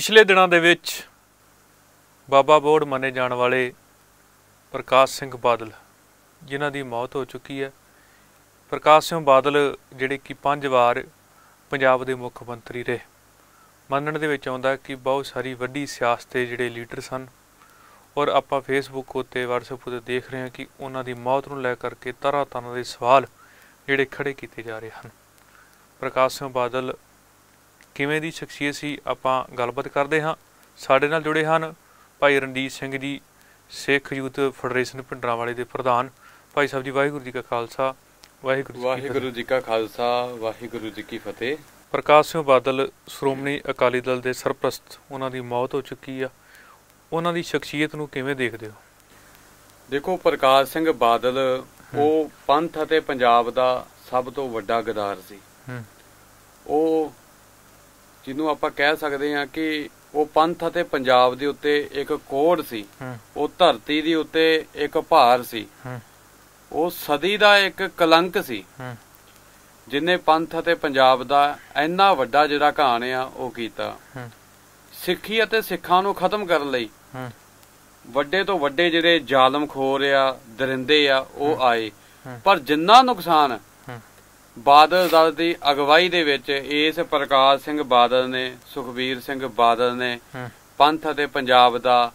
ਪਿਛਲੇ ਦਿਨਾਂ ਦੇ ਵਿੱਚ ਬਾਬਾ ਬੋੜ ਮੰਨੇ ਜਾਣ ਵਾਲੇ ਪ੍ਰਕਾਸ਼ ਸਿੰਘ ਬਾਦਲ ਜਿਨ੍ਹਾਂ ਦੀ ਮੌਤ ਹੋ ਚੁੱਕੀ ਹੈ ਪ੍ਰਕਾਸ਼ ਸਿੰਘ ਬਾਦਲ ਜਿਹੜੇ ਕਿ ਪੰਜ ਵਾਰ ਪੰਜਾਬ ਦੇ ਮੁੱਖ ਮੰਤਰੀ ਰਹੇ ਮੰਨਣ ਦੇ ਵਿੱਚ ਆਉਂਦਾ ਕਿ ਬਹੁਤ ਸਾਰੀ ਵੱਡੀ ਸਿਆਸਤ ਦੇ ਜਿਹੜੇ ਲੀਡਰ ਸਨ ਔਰ ਆਪਾਂ ਫੇਸਬੁੱਕ ਉੱਤੇ WhatsApp ਉੱਤੇ ਦੇਖ ਰਹੇ ਹਾਂ ਕਿ ਉਹਨਾਂ ਦੀ ਮੌਤ ਨੂੰ ਲੈ ਕਰਕੇ ਤਰ੍ਹਾਂ ਤਰ੍ਹਾਂ ਦੇ ਸਵਾਲ ਜਿਹੜੇ ਖੜੇ ਕੀਤੇ ਜਾ ਰਹੇ ਹਨ ਪ੍ਰਕਾਸ਼ ਸਿੰਘ ਬਾਦਲ ਕਿਵੇਂ ਦੀ ਸ਼ਖਸੀਅਤ ਸੀ ਆਪਾਂ ਗੱਲਬਾਤ ਕਰਦੇ ਹਾਂ ਸਾਡੇ ਨਾਲ ਜੁੜੇ ਹਨ ਭਾਈ ਰਣਜੀਤ ਸਿੰਘ ਜੀ ਸਿੱਖ ਯੂਥ ਫੈਡਰੇਸ਼ਨ ਪਿੰਡਰਾਵਾਲੇ ਦੇ ਪ੍ਰਧਾਨ ਭਾਈ ਸਾਹਿਬ ਜੀ ਵਾਹਿਗੁਰੂ ਜੀ ਕਾ ਖਾਲਸਾ ਵਾਹਿਗੁਰੂ ਵਾਹਿਗੁਰੂ ਜੀ ਕਾ ਖਾਲਸਾ ਵਾਹਿਗੁਰੂ ਜੀ ਕੀ ਫਤਿਹ ਪ੍ਰਕਾਸ਼ ਸਿੰਘ ਬਾਦਲ ਸ਼੍ਰੋਮਣੀ ਅਕਾਲੀ ਦਲ ਦੇ ਸਰਪ੍ਰਸਤ ਉਹਨਾਂ ਦੀ ਮੌਤ ਹੋ ਚੁੱਕੀ ਆ ਉਹਨਾਂ ਦੀ ਸ਼ਖਸੀਅਤ ਨੂੰ ਕਿਵੇਂ ਦੇਖਦੇ ਹੋ ਦੇਖੋ ਪ੍ਰਕਾਸ਼ ਸਿੰਘ ਬਾਦਲ ਉਹ ਪੰਥ ਅਤੇ ਪੰਜਾਬ ਦਾ ਸਭ ਤੋਂ ਵੱਡਾ ਗਦਾਰ ਸੀ ਉਹ ਜਿਹਨੂੰ ਆਪਾਂ ਕਹਿ ਸਕਦੇ ਹਾਂ ਕਿ ਉਹ ਪੰਥ ਅਤੇ ਪੰਜਾਬ ਦੇ ਉੱਤੇ ਇੱਕ ਕੋੜ ਸੀ ਉਹ ਧਰਤੀ ਦੇ ਉੱਤੇ ਇੱਕ ਭਾਰ ਸੀ ਉਹ ਸਦੀ ਦਾ ਇੱਕ ਕਲੰਕ ਸੀ ਜਿਨੇ ਪੰਥ ਅਤੇ ਪੰਜਾਬ ਦਾ ਇੰਨਾ ਵੱਡਾ ਜਿਹੜਾ ਕਹਾਣ ਆ ਉਹ ਕੀਤਾ ਸਿੱਖੀ ਅਤੇ ਸਿੱਖਾਂ ਨੂੰ ਖਤਮ ਕਰਨ ਲਈ ਵੱਡੇ ਤੋਂ ਵੱਡੇ ਜਿਹੜੇ ਜ਼ਾਲਮ ਖੋਰ ਆ ਦਰਿੰਦੇ ਆ ਉਹ ਆਏ ਪਰ ਜਿੰਨਾ ਨੁਕਸਾਨ ਬਾਦਲ ਦਲ ਦੀ ਅਗਵਾਈ ਦੇ ਵਿੱਚ ਇਸ ਪ੍ਰਕਾਸ਼ ਸਿੰਘ ਬਾਦਲ ਨੇ ਸੁਖਵੀਰ ਸਿੰਘ ਬਾਦਲ ਨੇ ਪੰਥ ਅਤੇ ਪੰਜਾਬ ਦਾ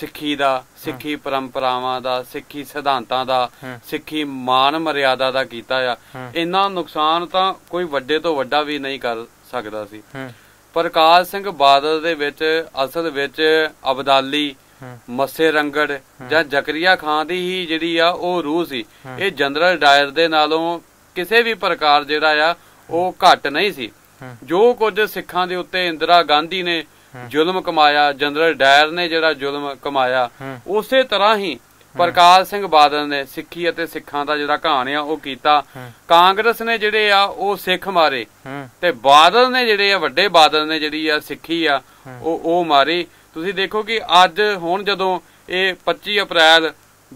ਸਿੱਖੀ ਦਾ ਸਿੱਖੀ ਪਰੰਪਰਾਵਾਂ ਦਾ ਸਿੱਖੀ ਸਿਧਾਂਤਾਂ ਦਾ ਸਿੱਖੀ ਮਾਨ ਮਰਿਆਦਾ ਦਾ ਕੀਤਾ ਆ ਇੰਨਾ ਨੁਕਸਾਨ ਤਾਂ ਕੋਈ ਵੱਡੇ ਤੋਂ ਵੱਡਾ ਵੀ ਨਹੀਂ ਕਰ ਸਕਦਾ ਸੀ ਪ੍ਰਕਾਸ਼ ਸਿੰਘ ਬਾਦਲ ਦੇ ਵਿੱਚ ਅਸਲ ਵਿੱਚ ਅਬਦਾਲੀ ਮੱਸੇ ਰੰਗੜ ਜਾਂ ਜ਼ਕਰੀਆ ਖਾਨ ਦੀ ਹੀ ਜਿਹੜੀ ਆ ਉਹ ਰੂਹ ਸੀ ਇਹ ਜਨਰਲ ਡਾਇਰ ਦੇ ਨਾਲੋਂ ਕਿਸੇ ਵੀ ਪ੍ਰਕਾਰ ਜਿਹੜਾ ਆ ਉਹ ਘੱਟ ਨਹੀਂ ਸੀ ਜੋ ਕੁਝ ਸਿੱਖਾਂ ਦੇ ਉੱਤੇ ਇੰਦਰਾ ਗਾਂਧੀ ਨੇ ਜ਼ੁਲਮ ਕਮਾਇਆ ਜਨਰਲ ਡਾਇਰ ਨੇ ਜਿਹੜਾ ਜ਼ੁਲਮ ਕਮਾਇਆ ਉਸੇ ਤਰ੍ਹਾਂ ਹੀ ਪ੍ਰਕਾਸ਼ ਸਿੰਘ ਬਾਦਲ ਨੇ ਸਿੱਖੀ ਅਤੇ ਸਿੱਖਾਂ ਦਾ ਜਿਹੜਾ ਕਹਾਣੀ ਆ ਉਹ ਕੀਤਾ ਕਾਂਗਰਸ ਨੇ ਜਿਹੜੇ ਆ ਉਹ ਸਿੱਖ ਮਾਰੇ ਤੇ ਬਾਦਲ ਨੇ ਜਿਹੜੇ ਆ ਵੱਡੇ ਬਾਦਲ ਨੇ ਜਿਹੜੀ ਆ ਸਿੱਖੀ ਆ ਉਹ ਉਹ ਮਾਰੀ ਤੁਸੀਂ ਦੇਖੋ ਕਿ ਅੱਜ ਹੁਣ ਜਦੋਂ ਇਹ 25 ਅਪ੍ਰੈਲ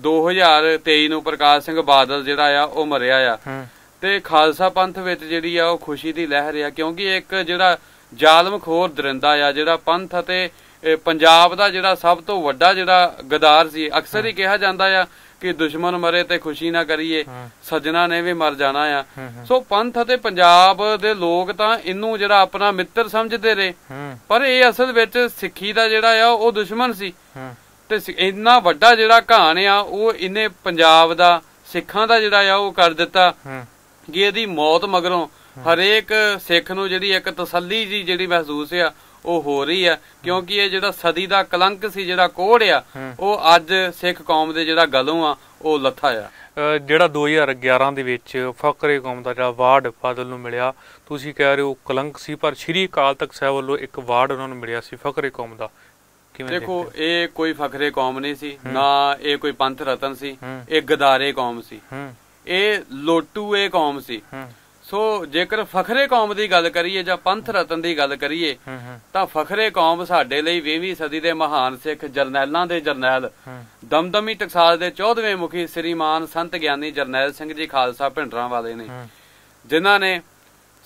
2023 ਨੂੰ ਪ੍ਰਕਾਸ਼ ਸਿੰਘ ਬਾਦਲ ਜਿਹੜਾ ਆ ਉਹ ਮਰਿਆ ਆ ਤੇ ਖਾਲਸਾ ਪੰਥ ਵਿੱਚ ਜਿਹੜੀ ਆ ਉਹ ਖੁਸ਼ੀ ਦੀ ਲਹਿਰ ਆ ਕਿਉਂਕਿ ਇੱਕ ਜਿਹੜਾ ਜ਼ਾਲਮ ਖੋਰ ਦਰਿੰਦਾ ਆ ਜਿਹੜਾ ਪੰਥ ਅਤੇ ਪੰਜਾਬ ਦਾ ਜਿਹੜਾ ਸਭ ਤੋਂ ਵੱਡਾ ਜਿਹੜਾ ਗਦਾਰ ਸੀ ਅਕਸਰ ਹੀ ਕਿਹਾ ਜਾਂਦਾ ਆ ਕਿ ਦੁਸ਼ਮਣ ਮਰੇ ਤੇ ਖੁਸ਼ੀ ਨਾ ਕਰੀਏ ਸੱਜਣਾ ਨੇ ਵੀ ਮਰ ਜਾਣਾ ਆ ਸੋ ਪੰਥ ਅਤੇ ਪੰਜਾਬ ਦੇ ਲੋਕ ਤਾਂ ਇਹਨੂੰ ਜਿਹੜਾ ਆਪਣਾ ਮਿੱਤਰ ਸਮਝਦੇ ਰਹੇ ਪਰ ਇਹ ਅਸਲ ਵਿੱਚ ਸਿੱਖੀ ਦਾ ਜਿਹੜਾ ਆ ਉਹ ਦੁਸ਼ਮਣ ਸੀ ਤੇ ਇੰਨਾ ਵੱਡਾ ਜਿਹੜਾ ਘਾਣ ਆ ਉਹ ਇਹਨੇ ਪੰਜਾਬ ਦਾ ਸਿੱਖਾਂ ਦਾ ਜਿਹੜਾ ਆ ਉਹ ਕਰ ਦਿੱਤਾ ਕਿ ਇਹਦੀ ਮੌਤ ਮਗਰੋਂ ਹਰੇਕ ਸਿੱਖ ਨੂੰ ਜਿਹੜੀ ਇੱਕ ਤਸੱਲੀ ਜੀ ਜਿਹੜੀ ਮਹਿਸੂਸ ਆ ਉਹ ਹੋ ਰਹੀ ਆ ਕਿਉਂਕਿ ਇਹ ਜਿਹੜਾ ਸਦੀ ਦਾ ਕਲੰਕ ਸੀ ਜਿਹੜਾ ਕੋੜ ਆ ਉਹ ਅੱਜ ਸਿੱਖ ਕੌਮ ਦੇ ਜਿਹੜਾ ਗਲੋਂ ਆ ਉਹ ਲੱਥਾ ਆ ਜਿਹੜਾ 2011 ਦੇ ਵਿੱਚ ਫਕਰੇ ਕੌਮ ਦਾ ਜਿਹੜਾ ਵਾਰਡ ਫਾਦਲ ਨੂੰ ਮਿਲਿਆ ਤੁਸੀਂ ਕਹਿ ਰਹੇ ਹੋ ਕਲੰਕ ਸੀ ਪਰ ਸ਼੍ਰੀ ਅਕਾਲ ਤਖਤ ਸਾਹਿਬ ਵੱਲੋਂ ਇੱਕ ਵਾਰਡ ਉਹਨਾਂ ਨੂੰ ਮਿਲਿਆ ਸੀ ਫਕਰੇ ਕੌਮ ਦਾ ਦੇਖੋ ਇਹ ਕੋਈ ਫਖਰੇ ਕੌਮ ਨਹੀਂ ਸੀ ਨਾ ਇਹ ਕੋਈ ਪੰਥ ਰਤਨ ਸੀ ਇਹ ਗਦਾਰੇ ਕੌਮ ਸੀ ਇਹ ਲੋਟੂ ਇਹ ਕੌਮ ਸੀ ਸੋ ਜੇਕਰ ਫਖਰੇ ਕੌਮ ਦੀ ਗੱਲ ਕਰੀਏ ਜਾਂ ਪੰਥ ਰਤਨ ਦੀ ਗੱਲ ਕਰੀਏ ਤਾਂ ਫਖਰੇ ਕੌਮ ਸਾਡੇ ਲਈ 20ਵੀਂ ਸਦੀ ਦੇ ਮਹਾਨ ਸਿੱਖ ਜਰਨੈਲਾਂ ਦੇ ਜਰਨੈਲ ਦਮਦਮੀ ਟਕਸਾਲ ਦੇ 14ਵੇਂ ਮੁਖੀ ਸ੍ਰੀਮਾਨ ਸੰਤ ਗਿਆਨੀ ਜਰਨੈਲ ਸਿੰਘ ਜੀ ਖਾਲਸਾ ਭਿੰਡਰਾਂ ਵਾਲੇ ਨੇ ਜਿਨ੍ਹਾਂ ਨੇ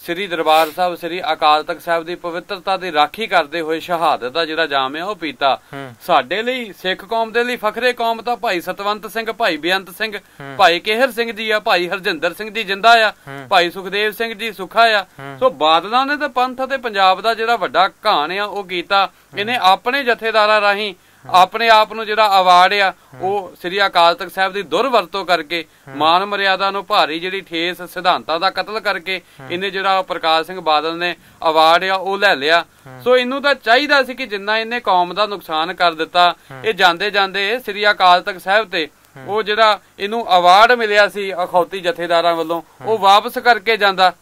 ਸ੍ਰੀ ਦਰਬਾਰ ਸਾਹਿਬ ਸ੍ਰੀ ਅਕਾਲ ਤਖਤ ਸਾਹਿਬ ਦੀ ਪਵਿੱਤਰਤਾ ਦੀ ਰਾਖੀ ਕਰਦੇ ਹੋਏ ਸ਼ਹਾਦਤ ਦਾ ਜਿਹੜਾ ਜਾਮ ਹੈ ਉਹ ਪੀਤਾ ਸਾਡੇ ਲਈ ਸਿੱਖ ਕੌਮ ਦੇ ਲਈ ਫਖਰੇ ਕੌਮ ਤਾਂ ਭਾਈ ਸਤਵੰਤ ਸਿੰਘ ਭਾਈ ਬੇਅੰਤ ਸਿੰਘ ਭਾਈ ਕੇਹਰ ਸਿੰਘ ਜੀ ਆ ਭਾਈ ਹਰਜਿੰਦਰ ਸਿੰਘ ਜੀ ਜਿੰਦਾ ਆ ਭਾਈ ਸੁਖਦੇਵ ਸਿੰਘ ਜੀ ਸੁਖਾ ਆ ਸੋ ਬਾਦਲਾਂ ਨੇ ਤਾਂ ਪੰਥ ਅਤੇ ਪੰਜਾਬ ਦਾ ਜਿਹੜਾ ਵੱਡਾ ਘਾਣ ਆ ਉਹ ਕੀਤਾ ਇਹਨੇ ਆਪਣੇ ਜਥੇਦਾਰਾਂ ਰਾਹੀਂ ਆਪਣੇ ਆਪ ਨੂੰ ਜਿਹੜਾ ਅਵਾਰਡ ਆ ਉਹ ਸ੍ਰੀ ਅਕਾਲ ਤਖਤ ਸਾਹਿਬ ਦੀ ਦੁਰਵਰਤੋਂ ਕਰਕੇ ਮਾਨ ਮਰਿਆਦਾ ਨੂੰ ਭਾਰੀ ਜਿਹੜੀ ਠੇਸ ਸਿਧਾਂਤਾਂ ਦਾ ਕਤਲ ਕਰਕੇ ਇਹਨੇ ਜਿਹੜਾ ਪ੍ਰਕਾਸ਼ ਸਿੰਘ ਬਾਦਲ ਨੇ ਅਵਾਰਡ ਆ ਉਹ ਲੈ ਲਿਆ ਸੋ ਇਹਨੂੰ ਤਾਂ ਚਾਹੀਦਾ ਸੀ ਕਿ ਜਿੰਨਾ ਇਹਨੇ ਕੌਮ ਦਾ ਨੁਕਸਾਨ ਕਰ ਦਿੱਤਾ ਇਹ ਜਾਂਦੇ ਜਾਂਦੇ ਸ੍ਰੀ ਅਕਾਲ ਤਖਤ ਸਾਹਿਬ ਤੇ ਉਹ ਜਿਹੜਾ ਇਹਨੂੰ ਅਵਾਰਡ ਮਿਲਿਆ ਸੀ ਅਖੌਤੀ ਜਥੇਦਾਰਾਂ ਵੱਲੋਂ ਉਹ ਵਾਪਸ ਕਰਕੇ ਜਾਂਦਾ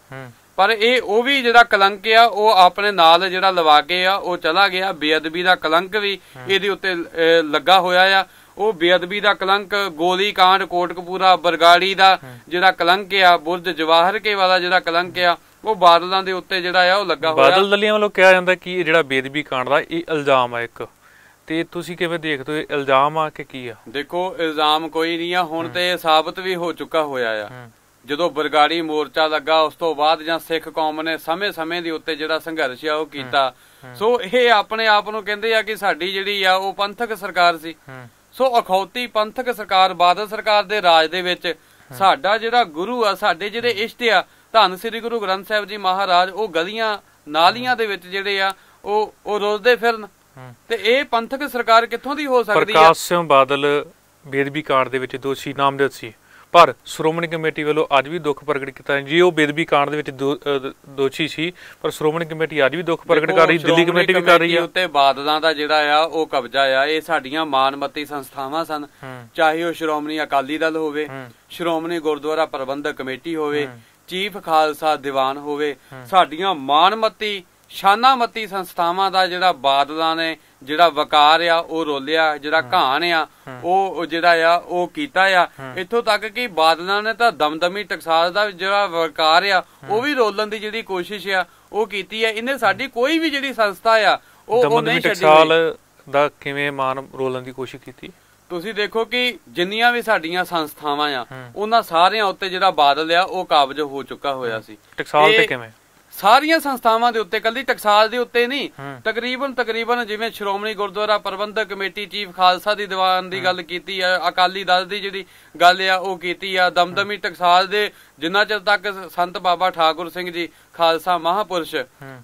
ਪਰ ਇਹ ਉਹ ਵੀ ਜਿਹੜਾ ਕਲੰਕ ਆ ਉਹ ਆਪਣੇ ਨਾਲ ਜਿਹੜਾ ਲਵਾ ਕੇ ਆ ਉਹ ਚਲਾ ਗਿਆ ਬੇਅਦਬੀ ਦਾ ਕਲੰਕ ਵੀ ਇਹਦੇ ਉੱਤੇ ਲੱਗਾ ਹੋਇਆ ਆ ਉਹ ਬੇਅਦਬੀ ਦਾ ਕਲੰਕ ਗੋਲੀ ਕਾਂਡ ਕੋਟਕਪੂਰਾ ਬਰਗਾੜੀ ਦਾ ਜਿਹੜਾ ਕਲੰਕ ਆ ਬੁਰਜ ਜਵਾਹਰ ਕੇ ਵਾਲਾ ਜਿਹੜਾ ਕਲੰਕ ਆ ਉਹ ਬਾਦਲਾਂ ਦੇ ਉੱਤੇ ਜਿਹੜਾ ਆ ਉਹ ਲੱਗਾ ਹੋਇਆ ਬਾਦਲ ਦਲੀਆਂ ਵੱਲੋਂ ਕਿਹਾ ਜਾਂਦਾ ਕਿ ਜਿਹੜਾ ਬੇਅਦਬੀ ਕਾਂਡ ਦਾ ਇਹ ਇਲਜ਼ਾਮ ਆ ਇੱਕ ਤੇ ਤੁਸੀਂ ਕਿਵੇਂ ਦੇਖਦੇ ਹੋ ਇਲਜ਼ਾਮ ਆ ਕਿ ਕੀ ਆ ਦੇਖੋ ਇਲਜ਼ਾਮ ਕੋਈ ਨਹੀਂ ਆ ਹੁਣ ਤੇ ਸਾਬਤ ਵੀ ਹੋ ਚੁੱਕਾ ਹੋਇਆ ਆ ਜਦੋਂ ਬਰਗਾੜੀ ਮੋਰਚਾ ਲੱਗਾ ਉਸ ਤੋਂ ਬਾਅਦ ਜਾਂ ਸਿੱਖ ਕੌਮ ਨੇ ਸਮੇਂ-ਸਮੇਂ ਦੇ ਉੱਤੇ ਜਿਹੜਾ ਸੰਘਰਸ਼ ਆ ਉਹ ਕੀਤਾ ਸੋ ਇਹ ਆਪਣੇ ਆਪ ਨੂੰ ਕਹਿੰਦੇ ਆ ਕਿ ਸਾਡੀ ਜਿਹੜੀ ਆ ਉਹ ਪੰਥਕ ਸਰਕਾਰ ਸੀ ਸੋ ਅਖੌਤੀ ਪੰਥਕ ਸਰਕਾਰ ਬਾਦਲ ਸਰਕਾਰ ਦੇ ਰਾਜ ਦੇ ਵਿੱਚ ਸਾਡਾ ਜਿਹੜਾ ਗੁਰੂ ਆ ਸਾਡੇ ਜਿਹੜੇ ਇਸ਼ਟ ਆ ਧੰਨ ਸ੍ਰੀ ਗੁਰੂ ਗ੍ਰੰਥ ਸਾਹਿਬ ਜੀ ਮਹਾਰਾਜ ਉਹ ਗਲੀਆਂ ਨਾਲੀਆਂ ਦੇ ਵਿੱਚ ਜਿਹੜੇ ਆ ਉਹ ਉਹ ਰੋਜ਼ਦੇ ਫਿਰਨ ਤੇ ਇਹ ਪੰਥਕ ਸਰਕਾਰ ਕਿੱਥੋਂ ਦੀ ਹੋ ਸਕਦੀ ਹੈ ਪ੍ਰਕਾਸ਼ ਸਿੰਘ ਬਾਦਲ ਬੇਦਬੀ ਕਾਂਡ ਦੇ ਵਿੱਚ ਦੋਸ਼ੀ ਨਾਮਜ਼ਦ ਸੀ ਪਰ ਸ਼੍ਰੋਮਣੀ ਕਮੇਟੀ ਵੱਲੋਂ ਅੱਜ ਵੀ ਦੁੱਖ ਪ੍ਰਗਟ ਕੀਤਾ ਜੀ ਉਹ ਬੇਦਬੀ ਕਾਂਡ ਦੇ ਵਿੱਚ ਦੋਸ਼ੀ ਸੀ ਪਰ ਸ਼੍ਰੋਮਣੀ ਕਮੇਟੀ ਅੱਜ ਵੀ ਦੁੱਖ ਪ੍ਰਗਟ ਕਰ ਰਹੀ ਦਿੱਲੀ ਕਮੇਟੀ ਵੀ ਕਰ ਰਹੀ ਹੈ ਉੱਤੇ ਬਾਦਲਾਂ ਦਾ ਜਿਹੜਾ ਆ ਉਹ ਕਬਜ਼ਾ ਆ ਇਹ ਸਾਡੀਆਂ ਮਾਨਮਤੀ ਸੰਸਥਾਵਾਂ ਸਨ ਚਾਹੇ ਉਹ ਸ਼੍ਰੋਮਣੀ ਅਕਾਲੀ ਦਲ ਹੋਵੇ ਸ਼੍ਰੋਮਣੀ ਗੁਰਦੁਆਰਾ ਪ੍ਰਬੰਧਕ ਕਮੇਟੀ ਹੋਵੇ ਚੀਫ ਖਾਲਸਾ ਦੀਵਾਨ ਹੋਵੇ ਸਾਡੀਆਂ ਮਾਨਮਤੀ ਸ਼ਾਨਾਮਤੀ ਸੰਸਥਾਵਾਂ ਦਾ ਜਿਹੜਾ ਬਾਦਲਾਂ ਨੇ ਜਿਹੜਾ ਵਕਾਰ ਆ ਉਹ ਰੋਲਿਆ ਜਿਹੜਾ ਘਾਣ ਆ ਉਹ ਜਿਹੜਾ ਆ ਉਹ ਕੀਤਾ ਆ ਇੱਥੋਂ ਤੱਕ ਕਿ ਬਾਦਲਾਂ ਨੇ ਤਾਂ ਦਮਦਮੀ ਟਕਸਾਲ ਦਾ ਜਿਹੜਾ ਵਕਾਰ ਆ ਉਹ ਵੀ ਰੋਲਣ ਦੀ ਜਿਹੜੀ ਕੋਸ਼ਿਸ਼ ਆ ਉਹ ਕੀਤੀ ਆ ਇਹਨੇ ਸਾਡੀ ਕੋਈ ਵੀ ਜਿਹੜੀ ਸੰਸਥਾ ਆ ਉਹ ਉਹ ਨਹੀਂ ਟਕਸਾਲ ਦਾ ਕਿਵੇਂ ਮਾਨ ਰੋਲਣ ਦੀ ਕੋਸ਼ਿਸ਼ ਕੀਤੀ ਤੁਸੀਂ ਦੇਖੋ ਕਿ ਜਿੰਨੀਆਂ ਵੀ ਸਾਡੀਆਂ ਸੰਸਥਾਵਾਂ ਆ ਉਹਨਾਂ ਸਾਰਿਆਂ ਉੱਤੇ ਜਿਹੜਾ ਬਾਦਲ ਆ ਉਹ ਕਾਬਜ ਹੋ ਚੁੱਕਾ ਹੋਇਆ ਸੀ ਟਕਸਾਲ ਤੇ ਕਿਵੇਂ ਸਾਰੀਆਂ ਸੰਸਥਾਵਾਂ ਦੇ ਉੱਤੇ ਕੱਲੀ ਟਕਸਾਲ ਦੇ ਉੱਤੇ ਨਹੀਂ ਤਕਰੀਬਨ ਤਕਰੀਬਨ ਜਿਵੇਂ ਸ਼੍ਰੋਮਣੀ ਗੁਰਦੁਆਰਾ ਪ੍ਰਬੰਧਕ ਕਮੇਟੀ ਚੀਫ ਖਾਲਸਾ ਦੀ ਦੀਵਾਨ ਦੀ ਗੱਲ ਕੀਤੀ ਆ ਅਕਾਲੀ ਦਲ ਦੀ ਜਿਹੜੀ ਗੱਲ ਆ ਉਹ ਕੀਤੀ ਆ ਦਮਦਮੀ ਟਕਸਾਲ ਦੇ ਜਿੰਨਾ ਚਿਰ ਤੱਕ ਸੰਤ ਬਾਬਾ ਠਾਕੁਰ ਸਿੰਘ ਜੀ ਖਾਲਸਾ ਮਹਾਪੁਰਸ਼